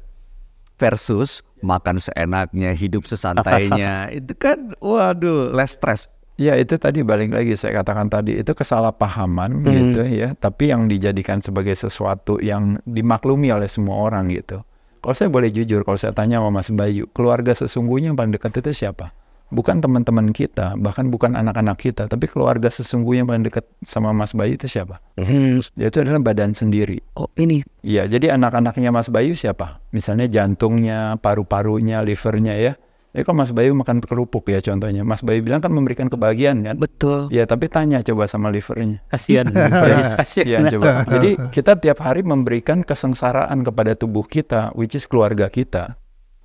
versus makan seenaknya, hidup sesantainya. itu kan waduh, less stress. Ya itu tadi balik lagi saya katakan tadi itu kesalahpahaman hmm. gitu ya, tapi yang dijadikan sebagai sesuatu yang dimaklumi oleh semua orang gitu. Kalau saya boleh jujur, kalau saya tanya sama Mas Bayu, keluarga sesungguhnya yang paling dekat itu siapa? bukan teman-teman kita, bahkan bukan anak-anak kita, tapi keluarga sesungguhnya paling dekat sama Mas Bayu itu siapa? Hmm. itu adalah badan sendiri. Oh ini? Iya, jadi anak-anaknya Mas Bayu siapa? Misalnya jantungnya, paru-parunya, livernya ya. Jadi kalau Mas Bayu makan kerupuk ya contohnya, Mas Bayu bilang kan memberikan kebahagiaan kan? Betul. Ya tapi tanya coba sama livernya. Kasihan. Kasihan ya, coba. Jadi kita tiap hari memberikan kesengsaraan kepada tubuh kita, which is keluarga kita.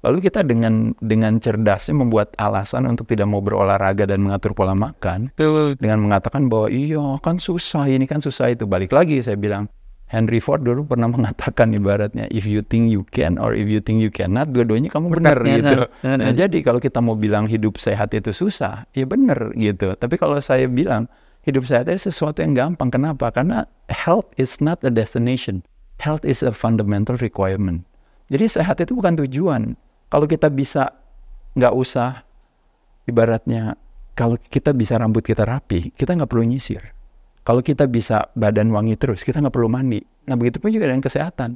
Lalu kita dengan dengan cerdasnya membuat alasan untuk tidak mau berolahraga dan mengatur pola makan dengan mengatakan bahwa iya kan susah ini kan susah itu balik lagi saya bilang Henry Ford dulu pernah mengatakan ibaratnya if you think you can or if you think you cannot dua-duanya kamu benar gitu. Nah, nah, nah, jadi kalau kita mau bilang hidup sehat itu susah, ya benar gitu. Tapi kalau saya bilang hidup sehat itu sesuatu yang gampang. Kenapa? Karena health is not a destination. Health is a fundamental requirement. Jadi sehat itu bukan tujuan. Kalau kita bisa nggak usah, ibaratnya kalau kita bisa rambut kita rapi, kita nggak perlu nyisir. Kalau kita bisa badan wangi terus, kita nggak perlu mandi. Nah begitu pun juga dengan kesehatan.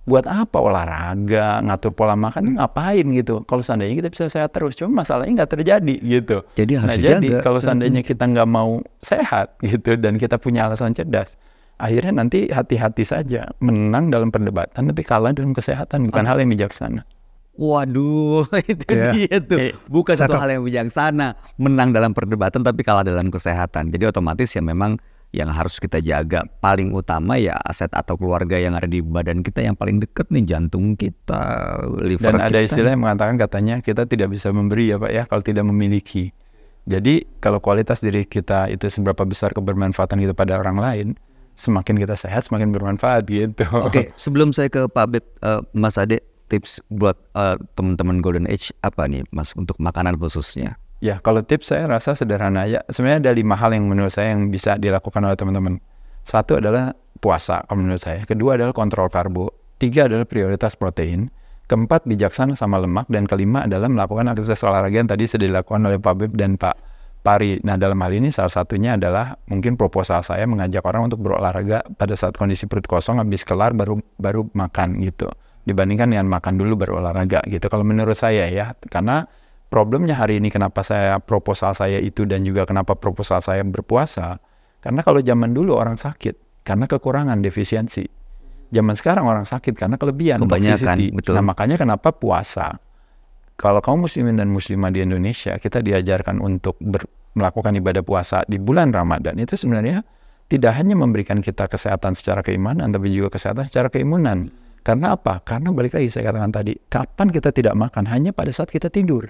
Buat apa olahraga, ngatur pola makan, ngapain gitu. Kalau seandainya kita bisa sehat terus, cuma masalahnya nggak terjadi gitu. Jadi harus nah, jadi kalau seandainya kita nggak mau sehat gitu dan kita punya alasan cerdas, akhirnya nanti hati-hati saja menang dalam perdebatan tapi kalah dalam kesehatan bukan hal yang bijaksana Waduh, itu yeah. dia tuh. Eh, Bukan Cakep. satu hal yang bijaksana. Menang dalam perdebatan tapi kalah dalam kesehatan. Jadi otomatis ya memang yang harus kita jaga paling utama ya aset atau keluarga yang ada di badan kita yang paling deket nih jantung kita, liver Dan kita. ada istilah yang mengatakan katanya kita tidak bisa memberi ya Pak ya kalau tidak memiliki. Jadi kalau kualitas diri kita itu seberapa besar kebermanfaatan kita gitu pada orang lain, semakin kita sehat semakin bermanfaat gitu. Oke, okay, sebelum saya ke Pak Beb, uh, Mas Ade, tips buat uh, teman-teman Golden Age apa nih Mas untuk makanan khususnya? Ya kalau tips saya rasa sederhana ya. Sebenarnya ada lima hal yang menurut saya yang bisa dilakukan oleh teman-teman. Satu adalah puasa kalau menurut saya. Kedua adalah kontrol karbo. Tiga adalah prioritas protein. Keempat bijaksana sama lemak dan kelima adalah melakukan aktivitas olahraga yang tadi sudah dilakukan oleh Pak Bib dan Pak Pari. Nah dalam hal ini salah satunya adalah mungkin proposal saya mengajak orang untuk berolahraga pada saat kondisi perut kosong habis kelar baru baru makan gitu dibandingkan dengan makan dulu berolahraga gitu kalau menurut saya ya karena problemnya hari ini kenapa saya proposal saya itu dan juga kenapa proposal saya berpuasa karena kalau zaman dulu orang sakit karena kekurangan defisiensi zaman sekarang orang sakit karena kelebihan kebanyakan betul nah makanya kenapa puasa kalau kaum muslimin dan muslimah di Indonesia kita diajarkan untuk ber, melakukan ibadah puasa di bulan Ramadan itu sebenarnya tidak hanya memberikan kita kesehatan secara keimanan tapi juga kesehatan secara keimunan. Karena apa? Karena balik lagi saya katakan tadi, kapan kita tidak makan? Hanya pada saat kita tidur.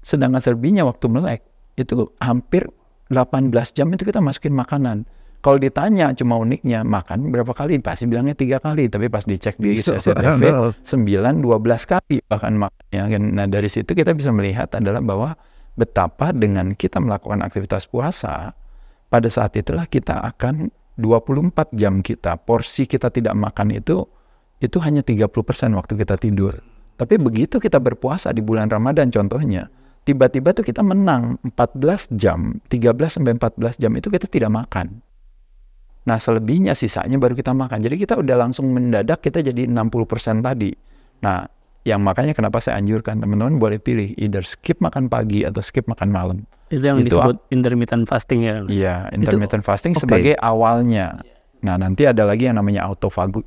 Sedangkan serbinya waktu melek, itu hampir 18 jam itu kita masukin makanan. Kalau ditanya cuma uniknya, makan berapa kali? Pasti bilangnya tiga kali, tapi pas dicek di CCTV, 9, 12 kali bahkan makannya. Kan? Nah dari situ kita bisa melihat adalah bahwa betapa dengan kita melakukan aktivitas puasa, pada saat itulah kita akan 24 jam kita, porsi kita tidak makan itu itu hanya 30% waktu kita tidur. Tapi begitu kita berpuasa di bulan Ramadan contohnya, tiba-tiba tuh kita menang 14 jam, 13 sampai 14 jam itu kita tidak makan. Nah selebihnya sisanya baru kita makan. Jadi kita udah langsung mendadak kita jadi 60% tadi. Nah yang makanya kenapa saya anjurkan teman-teman boleh pilih either skip makan pagi atau skip makan malam. Itu yang disebut intermittent fasting ya. Iya, intermittent itu, fasting okay. sebagai awalnya. Nah, nanti ada lagi yang namanya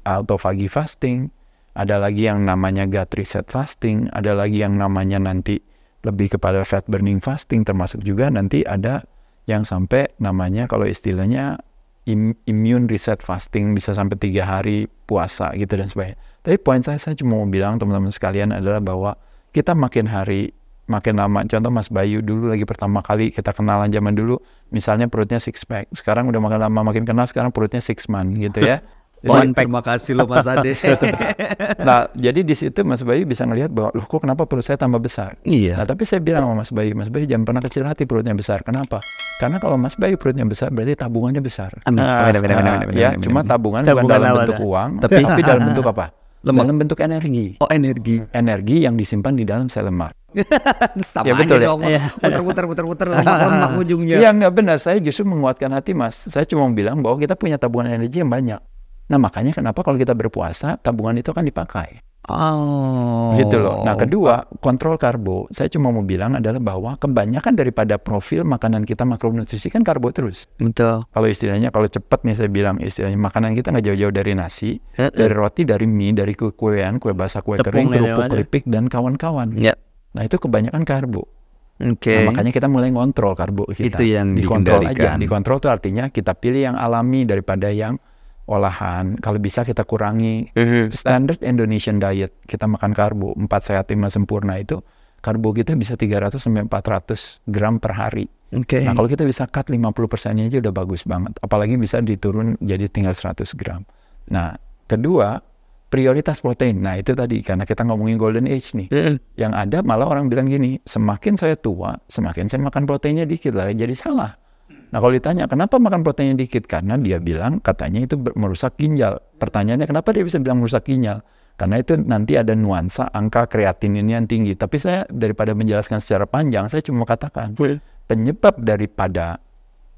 autophagy fasting, ada lagi yang namanya gut reset fasting, ada lagi yang namanya nanti lebih kepada fat burning fasting termasuk juga nanti ada yang sampai namanya kalau istilahnya im immune reset fasting bisa sampai tiga hari puasa gitu dan sebagainya. Tapi poin saya saya cuma mau bilang teman-teman sekalian adalah bahwa kita makin hari makin lama contoh Mas Bayu dulu lagi pertama kali kita kenalan zaman dulu misalnya perutnya six pack sekarang udah makin lama makin kenal sekarang perutnya six man gitu ya One pack. Terima kasih loh Mas Ade. nah, jadi di situ Mas Bayu bisa ngelihat bahwa loh kok kenapa perut saya tambah besar. Iya. Nah, tapi saya bilang sama Mas Bayu, Mas Bayu jangan pernah kecil hati perutnya besar. Kenapa? Karena kalau Mas Bayu perutnya besar berarti tabungannya besar. Nah, ya, cuma tabungan, bukan dalam bentuk uang, tapi, tapi dalam bentuk apa? Lemak. Dalam bentuk energi. Oh, energi. Energi yang disimpan di dalam sel lemak. Sama ya, betul, aja ya? dong, iya. putar muter ya. muter-muter ujungnya. Iya nggak benar, saya justru menguatkan hati mas. Saya cuma bilang bahwa kita punya tabungan energi yang banyak. Nah makanya kenapa kalau kita berpuasa, tabungan itu akan dipakai. Oh. Gitu loh. Nah kedua, kontrol karbo. Saya cuma mau bilang adalah bahwa kebanyakan daripada profil makanan kita makronutrisi kan karbo terus. Betul. Kalau istilahnya, kalau cepat nih saya bilang, istilahnya makanan kita nggak jauh-jauh dari nasi, dari roti, dari mie, dari kue-kuean, kue basah, kue Tepung kering, ya, kerupuk, ya. keripik, dan kawan-kawan. Ya. -kawan. Yeah Nah itu kebanyakan karbo. Okay. Nah, makanya kita mulai ngontrol karbo kita. Itu yang dikontrol aja. Dikontrol itu artinya kita pilih yang alami daripada yang olahan. Kalau bisa kita kurangi. Mm-hmm. Standard Indonesian diet kita makan karbo empat sehat 5 sempurna itu karbo kita bisa 300 sampai 400 gram per hari. Okay. Nah kalau kita bisa cut 50 persennya aja udah bagus banget. Apalagi bisa diturun jadi tinggal 100 gram. Nah kedua prioritas protein. Nah itu tadi karena kita ngomongin golden age nih. Yang ada malah orang bilang gini, semakin saya tua, semakin saya makan proteinnya dikit lah, jadi salah. Nah kalau ditanya kenapa makan proteinnya dikit, karena dia bilang katanya itu merusak ginjal. Pertanyaannya kenapa dia bisa bilang merusak ginjal? Karena itu nanti ada nuansa angka kreatininnya yang tinggi. Tapi saya daripada menjelaskan secara panjang, saya cuma katakan mm. penyebab daripada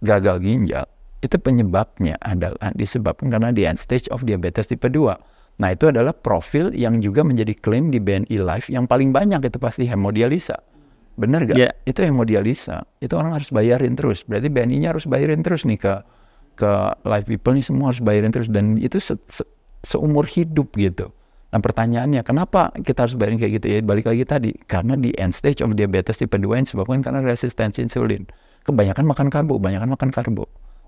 gagal ginjal itu penyebabnya adalah disebabkan karena di end stage of diabetes tipe 2 Nah itu adalah profil yang juga menjadi klaim di BNI Life yang paling banyak itu pasti hemodialisa. benar gak? Yeah. Itu hemodialisa. Itu orang harus bayarin terus. Berarti BNI-nya harus bayarin terus nih ke ke live people nih semua harus bayarin terus dan itu se se seumur hidup gitu. Nah pertanyaannya kenapa kita harus bayarin kayak gitu ya? Balik lagi tadi karena di end stage of diabetes di 2 yang karena resistensi insulin. Kebanyakan makan karbo, kebanyakan makan karbo.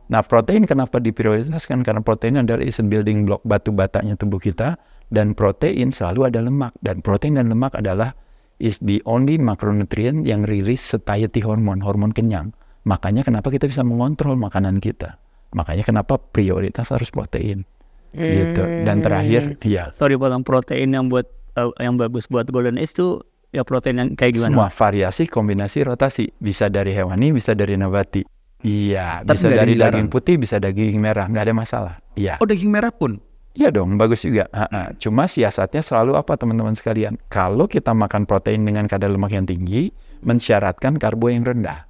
Nah protein kenapa diprioritaskan? Karena protein adalah is building block batu batanya tubuh kita dan protein selalu ada lemak dan protein dan lemak adalah is the only macronutrient yang rilis satiety hormon, hormon kenyang. Makanya kenapa kita bisa mengontrol makanan kita. Makanya kenapa prioritas harus protein. Hmm. Gitu. Dan terakhir ya. Sorry potong protein yang buat uh, yang bagus buat golden age itu ya protein yang kayak gimana? Semua variasi, kombinasi, rotasi bisa dari hewani, bisa dari nabati. Iya, Tapi bisa dari dilarang. daging putih, bisa daging merah, nggak ada masalah. Iya. Oh, daging merah pun? Iya dong, bagus juga. Ha -ha. Cuma siasatnya selalu apa teman-teman sekalian? Kalau kita makan protein dengan kadar lemak yang tinggi, mensyaratkan karbo yang rendah.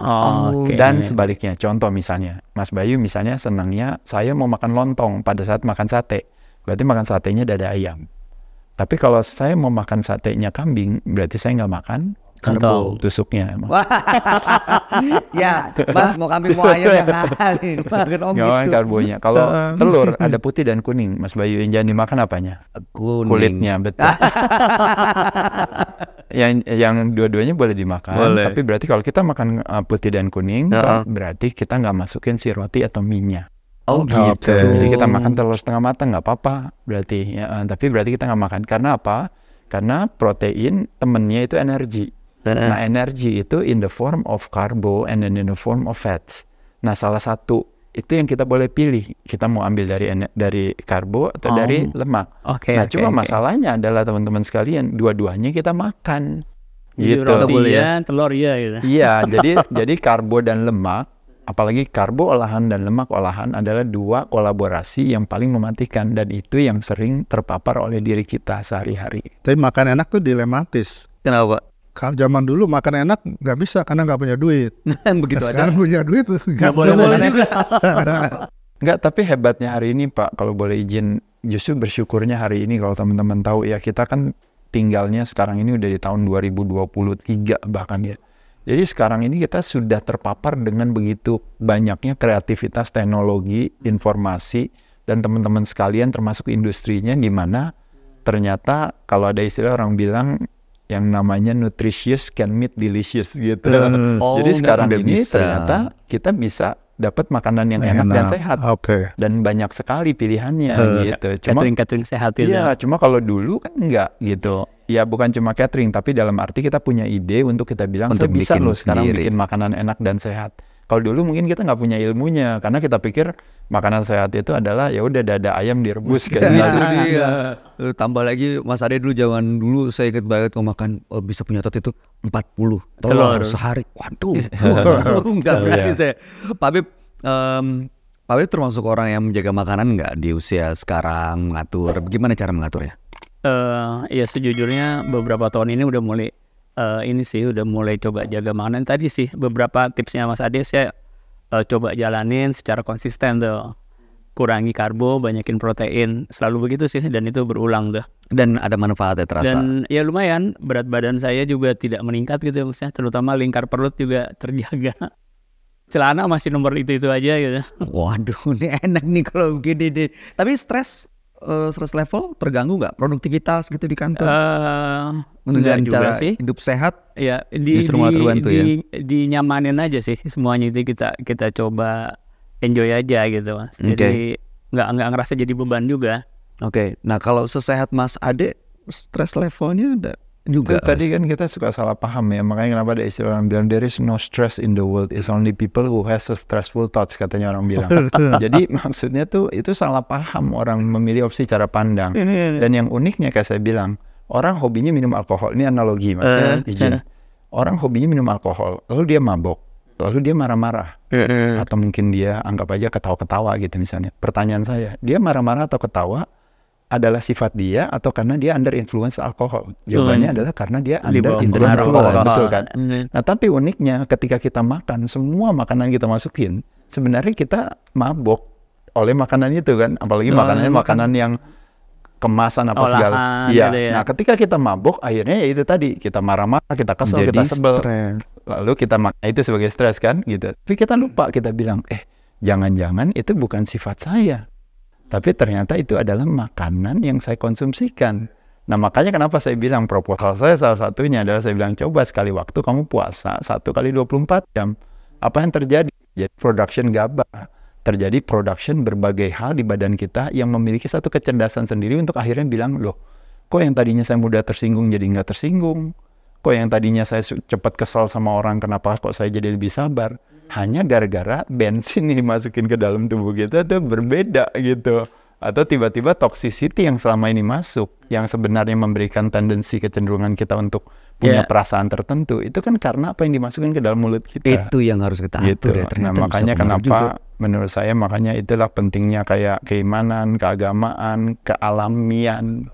Oh, okay. Dan sebaliknya, contoh misalnya, Mas Bayu misalnya senangnya saya mau makan lontong pada saat makan sate, berarti makan satenya dada ayam. Tapi kalau saya mau makan satenya kambing, berarti saya nggak makan kental tusuknya emang. ya, Mas mau kami mau ayam yang halin. Makan om Nyaman karbonya. Kalau telur ada putih dan kuning. Mas Bayu yang jangan dimakan apanya? Kuning. Kulitnya betul. yang yang dua-duanya boleh dimakan. Boleh. Tapi berarti kalau kita makan uh, putih dan kuning, uh -huh. berarti kita nggak masukin si roti atau minyak. Oh nah, gitu. Jadi kita makan telur setengah matang nggak apa-apa berarti. Ya, eh, tapi berarti kita nggak makan karena apa? Karena protein temennya itu energi. Nah, eh. nah, energi itu in the form of carbo and then in the form of fats. Nah, salah satu itu yang kita boleh pilih. Kita mau ambil dari dari karbo atau oh. dari lemak. Okay, nah, okay, cuma okay. masalahnya adalah teman-teman sekalian, dua-duanya kita makan. Jadi gitu. roti ya? ya, telur ya gitu. Iya, jadi jadi karbo dan lemak, apalagi karbo olahan dan lemak olahan adalah dua kolaborasi yang paling mematikan dan itu yang sering terpapar oleh diri kita sehari-hari. Tapi makan enak tuh dilematis. Kenapa? zaman dulu makan enak nggak bisa karena nggak punya duit. Kan begitu nah, sekarang aja. punya duit nggak boleh, boleh juga. Enggak, tapi hebatnya hari ini Pak, kalau boleh izin, justru bersyukurnya hari ini kalau teman-teman tahu ya kita kan tinggalnya sekarang ini udah di tahun 2023 bahkan ya. Jadi sekarang ini kita sudah terpapar dengan begitu banyaknya kreativitas teknologi, informasi, dan teman-teman sekalian termasuk industrinya di mana ternyata kalau ada istilah orang bilang yang namanya nutritious can meet delicious gitu. Uh, Oh, Jadi sekarang ini bisa. ternyata kita bisa dapat makanan yang enak, enak dan sehat. Okay. Dan banyak sekali pilihannya uh, gitu. Cuma catering-catering sehat itu. Iya, cuma kalau dulu kan enggak gitu. Ya bukan cuma catering, tapi dalam arti kita punya ide untuk kita bilang untuk bisa loh sekarang bikin makanan enak dan sehat. Kalau dulu mungkin kita nggak punya ilmunya karena kita pikir makanan sehat itu adalah ya udah ada ayam direbus kayak gitu. Iya. Tambah lagi Mas Ade dulu zaman dulu saya ingat banget mau oh, makan oh, bisa punya tot itu 40 telur, telur. sehari. Waduh. Enggak iya. iya. berani saya. Pak Bib, um, Pak Bib termasuk orang yang menjaga makanan nggak di usia sekarang mengatur? Gimana cara mengaturnya? Uh, ya sejujurnya beberapa tahun ini udah mulai uh, ini sih udah mulai coba jaga makanan tadi sih beberapa tipsnya Mas Ade saya uh, coba jalanin secara konsisten tuh kurangi karbo, banyakin protein, selalu begitu sih dan itu berulang tuh. Dan ada manfaatnya terasa. Dan ya lumayan berat badan saya juga tidak meningkat gitu ya maksudnya, terutama lingkar perut juga terjaga. Celana masih nomor itu itu aja gitu. Waduh, ini enak nih kalau begini deh. Tapi stres uh, stress level terganggu nggak produktivitas gitu di kantor? Uh, eh, Dengan cara sih. hidup sehat? Ya, di, di, di, ya. di, ya. Dinyamanin aja sih semuanya itu kita kita coba enjoy aja gitu mas. Okay. Jadi nggak nggak ngerasa jadi beban juga. Oke. Okay. Nah kalau sesehat Mas Ade, stress levelnya udah juga. Itu kan tadi kan kita suka salah paham ya, makanya kenapa ada istilah orang bilang there is no stress in the world, it's only people who has a stressful thoughts katanya orang bilang. Jadi maksudnya tuh itu salah paham orang memilih opsi cara pandang. Dan yang uniknya kayak saya bilang, orang hobinya minum alkohol, ini analogi mas, eh, eh. izin. Orang hobinya minum alkohol, lalu dia mabok, lalu dia marah-marah, eh, atau mungkin dia anggap aja ketawa-ketawa gitu misalnya. Pertanyaan saya, dia marah-marah atau ketawa? adalah sifat dia atau karena dia under influence alkohol? Jawabannya hmm. adalah karena dia under influence alkohol, betul kan? Hmm. Nah, tapi uniknya ketika kita makan semua makanan kita masukin, sebenarnya kita mabok oleh makanan itu kan, apalagi oh, hmm, makanannya makan. makanan yang kemasan apa Olahan, segala. Gitu iya. ya. Nah, ketika kita mabok akhirnya ya itu tadi, kita marah-marah, kita kesel, Jadi kita sebel. Stress. Lalu kita makan nah, itu sebagai stres kan gitu. Tapi kita lupa kita bilang, "Eh, jangan-jangan itu bukan sifat saya." Tapi ternyata itu adalah makanan yang saya konsumsikan. Nah makanya kenapa saya bilang proposal saya salah satunya adalah saya bilang coba sekali waktu kamu puasa satu kali 24 jam. Apa yang terjadi? Jadi production gabah Terjadi production berbagai hal di badan kita yang memiliki satu kecerdasan sendiri untuk akhirnya bilang loh kok yang tadinya saya mudah tersinggung jadi nggak tersinggung? Kok yang tadinya saya cepat kesal sama orang kenapa kok saya jadi lebih sabar? hanya gara-gara bensin yang dimasukin ke dalam tubuh kita itu berbeda gitu atau tiba-tiba toxicity yang selama ini masuk yang sebenarnya memberikan tendensi kecenderungan kita untuk punya yeah. perasaan tertentu itu kan karena apa yang dimasukin ke dalam mulut kita itu yang harus kita atur ya, gitu. ya nah makanya kenapa juga. menurut saya makanya itulah pentingnya kayak keimanan keagamaan kealamian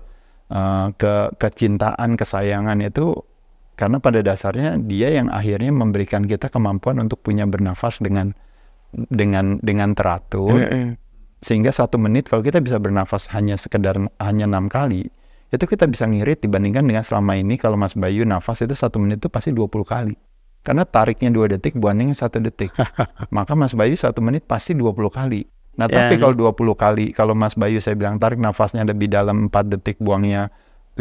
uh, ke kecintaan kesayangan itu karena pada dasarnya dia yang akhirnya memberikan kita kemampuan untuk punya bernafas dengan dengan dengan teratur. Mm-hmm. Sehingga satu menit kalau kita bisa bernafas hanya sekedar hanya enam kali, itu kita bisa ngirit dibandingkan dengan selama ini kalau Mas Bayu nafas itu satu menit itu pasti 20 kali. Karena tariknya dua detik, buangnya satu detik. Maka Mas Bayu satu menit pasti 20 kali. Nah, yeah. tapi iya. kalau 20 kali, kalau Mas Bayu saya bilang tarik nafasnya lebih dalam empat detik, buangnya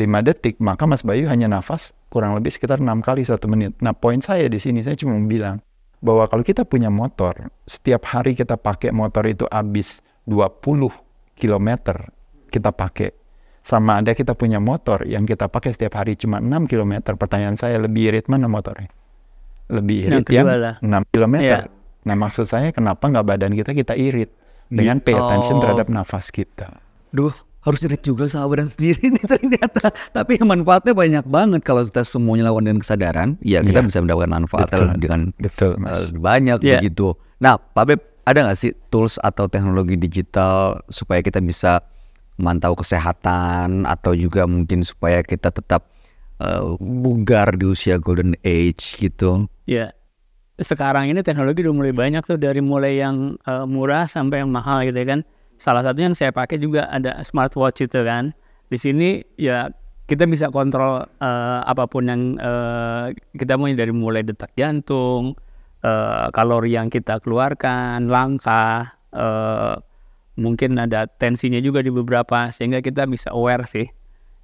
5 detik, maka Mas Bayu hanya nafas kurang lebih sekitar 6 kali satu menit. Nah, poin saya di sini saya cuma bilang bahwa kalau kita punya motor, setiap hari kita pakai motor itu habis 20 km kita pakai. Sama ada kita punya motor yang kita pakai setiap hari cuma 6 km. Pertanyaan saya lebih irit mana motornya? Lebih irit yang, yang 6 km. Ya. Nah, maksud saya kenapa nggak badan kita kita irit dengan iya. pay attention oh. terhadap nafas kita. Duh, harus jadi juga dan sendiri nih ternyata. Tapi ya manfaatnya banyak banget kalau kita semuanya lawan dengan kesadaran, ya kita yeah. bisa mendapatkan manfaat betul, dengan betul, eh, mas. banyak yeah. begitu. Nah, Pak Beb, ada nggak sih tools atau teknologi digital supaya kita bisa mantau kesehatan atau juga mungkin supaya kita tetap uh, bugar di usia golden age gitu? Ya, sekarang ini teknologi udah mulai banyak tuh dari mulai yang uh, murah sampai yang mahal gitu ya kan salah satunya yang saya pakai juga ada smartwatch itu kan di sini ya kita bisa kontrol uh, apapun yang uh, kita mau dari mulai detak jantung, uh, kalori yang kita keluarkan, langkah, uh, mungkin ada tensinya juga di beberapa sehingga kita bisa aware sih.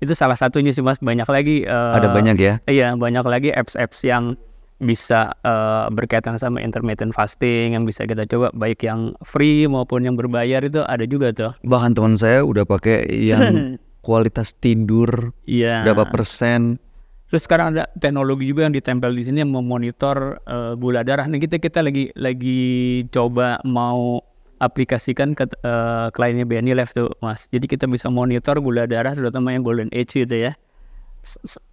Itu salah satunya sih Mas, banyak lagi uh, Ada banyak ya? Iya, banyak lagi apps-apps yang bisa uh, berkaitan sama intermittent fasting yang bisa kita coba baik yang free maupun yang berbayar itu ada juga tuh. Bahkan teman saya udah pakai yang kualitas tidur yeah. berapa persen. Terus sekarang ada teknologi juga yang ditempel di sini yang memonitor uh, gula darah. Nih kita kita lagi lagi coba mau aplikasikan ke uh, kliennya BNI Life tuh, Mas. Jadi kita bisa monitor gula darah terutama yang golden age gitu ya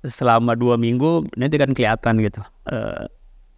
selama dua minggu nanti kan kelihatan gitu uh,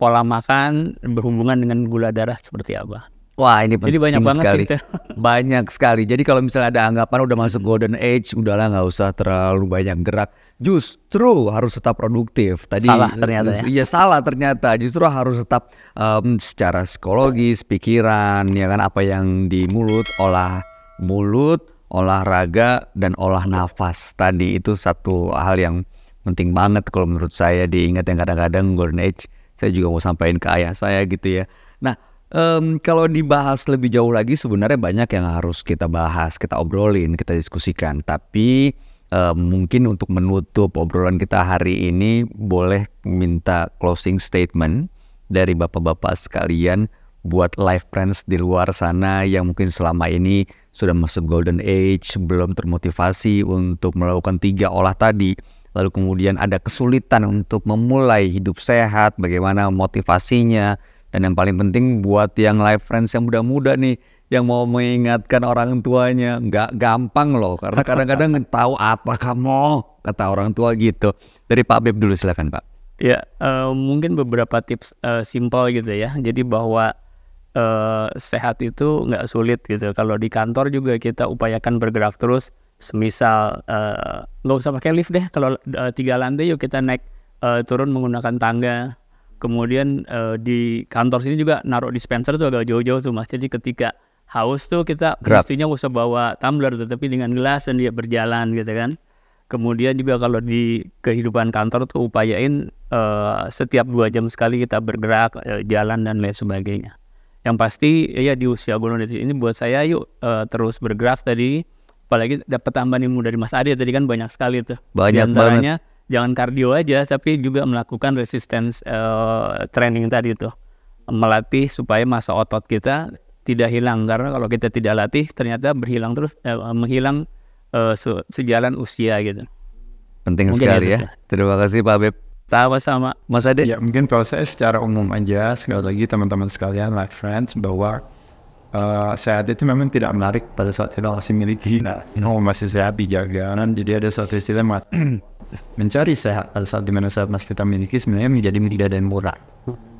pola makan berhubungan dengan gula darah seperti apa. Wah ini Jadi banyak banget sekali. Sih, banyak sekali. Jadi kalau misalnya ada anggapan udah masuk golden age, udahlah nggak usah terlalu banyak gerak. Justru harus tetap produktif. Tadi salah ternyata ya. Iya salah ternyata. Justru harus tetap um, secara psikologis, pikiran, ya kan apa yang di mulut olah mulut olahraga dan olah nafas tadi itu satu hal yang penting banget kalau menurut saya diingat yang kadang-kadang golden age saya juga mau sampaikan ke ayah saya gitu ya. Nah um, kalau dibahas lebih jauh lagi sebenarnya banyak yang harus kita bahas, kita obrolin, kita diskusikan. Tapi um, mungkin untuk menutup obrolan kita hari ini boleh minta closing statement dari bapak-bapak sekalian buat life friends di luar sana yang mungkin selama ini sudah masuk golden age, belum termotivasi untuk melakukan tiga olah tadi, lalu kemudian ada kesulitan untuk memulai hidup sehat, bagaimana motivasinya, dan yang paling penting buat yang live friends yang muda-muda nih, yang mau mengingatkan orang tuanya, nggak gampang loh, karena kadang-kadang tahu apa kamu, kata orang tua gitu. Dari Pak Beb dulu silakan Pak. Ya, uh, mungkin beberapa tips uh, simple gitu ya. Jadi bahwa uh, sehat itu nggak sulit gitu. Kalau di kantor juga kita upayakan bergerak terus. Semisal nggak eh, nggak usah pakai lift deh. Kalau uh, tiga lantai yuk kita naik uh, turun menggunakan tangga. Kemudian uh, di kantor sini juga naruh dispenser tuh agak jauh-jauh tuh mas. Jadi ketika haus tuh kita Grab. mestinya usah bawa tumbler tetapi dengan gelas dan dia berjalan gitu kan. Kemudian juga kalau di kehidupan kantor tuh upayain uh, setiap dua jam sekali kita bergerak, uh, jalan dan lain sebagainya yang pasti ya di usia gue ini buat saya yuk uh, terus bergerak tadi apalagi dapat tambahan ilmu dari Mas Adi tadi kan banyak sekali tuh banyak di banget. jangan kardio aja tapi juga melakukan resistance uh, training tadi tuh melatih supaya masa otot kita tidak hilang karena kalau kita tidak latih ternyata berhilang terus eh, menghilang eh, sejalan usia gitu penting Mungkin sekali ya. Terima kasih Pak Beb. Sama-sama, Mas Ade. Ya, mungkin kalau saya secara umum aja, sekali lagi teman-teman sekalian, like friends, bahwa uh, eh, sehat itu memang tidak menarik pada saat kita masih miliki. Nah, no, masih sehat dijaga. Nah, jadi ada satu istilah mat mencari sehat pada saat dimana saat masih kita miliki sebenarnya menjadi mudah dan murah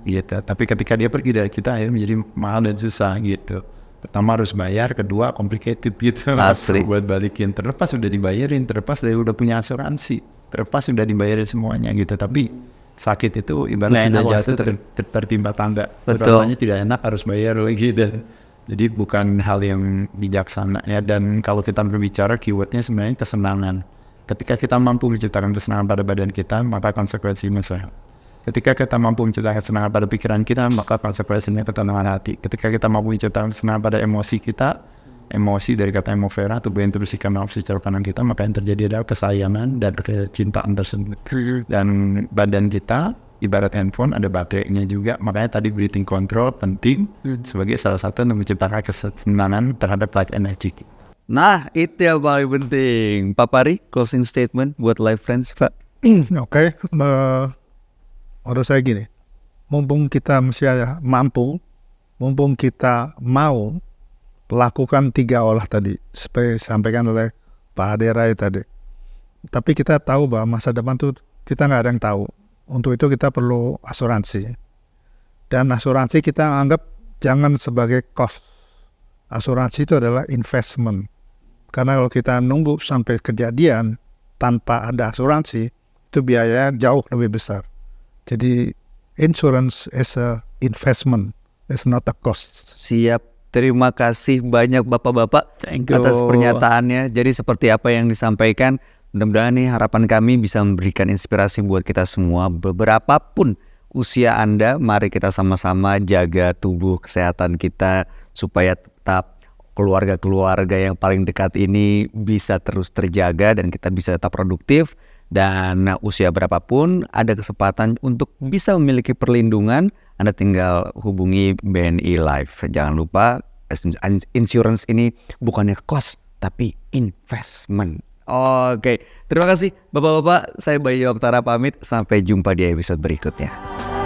gitu tapi ketika dia pergi dari kita akhirnya menjadi mahal dan susah gitu pertama harus bayar, kedua complicated gitu Asli. buat balikin. Terlepas udah dibayarin, terlepas dari udah punya asuransi terlepas sudah dibayarin semuanya gitu tapi sakit itu ibaratnya nah, sudah nah, jatuh ter, ter, tertimpa tangga Betul. rasanya tidak enak harus bayar lagi dan jadi bukan hal yang bijaksana ya dan kalau kita berbicara keywordnya sebenarnya kesenangan ketika kita mampu menciptakan kesenangan pada badan kita maka konsekuensinya sehat ketika kita mampu menciptakan kesenangan pada pikiran kita maka konsekuensinya ketenangan hati ketika kita mampu menciptakan kesenangan pada emosi kita emosi dari kata emofera tubuh yang terbersihkan maaf secara pandang kita maka yang terjadi adalah kesayangan dan kecintaan tersebut dan badan kita ibarat handphone ada baterainya juga makanya tadi breathing control penting sebagai salah satu untuk menciptakan kesenangan terhadap life energy nah itu yang paling penting Pak Pari closing statement buat life friends Pak oke okay. menurut saya gini mumpung kita masih ada mampu mumpung kita mau lakukan tiga olah tadi seperti sampaikan oleh Pak Adera tadi. Tapi kita tahu bahwa masa depan tuh kita nggak ada yang tahu. Untuk itu kita perlu asuransi. Dan asuransi kita anggap jangan sebagai cost. Asuransi itu adalah investment. Karena kalau kita nunggu sampai kejadian tanpa ada asuransi, itu biaya jauh lebih besar. Jadi insurance is a investment, it's not a cost. Siap. Terima kasih banyak Bapak-bapak atas pernyataannya. Jadi seperti apa yang disampaikan, mudah-mudahan nih harapan kami bisa memberikan inspirasi buat kita semua Beberapa pun usia Anda, mari kita sama-sama jaga tubuh kesehatan kita supaya tetap keluarga-keluarga yang paling dekat ini bisa terus terjaga dan kita bisa tetap produktif dan usia berapapun ada kesempatan untuk bisa memiliki perlindungan anda tinggal hubungi BNI Life. Jangan lupa insurance ini bukannya cost tapi investment. Oke, terima kasih Bapak-bapak. Saya Bayu Oktara pamit. Sampai jumpa di episode berikutnya.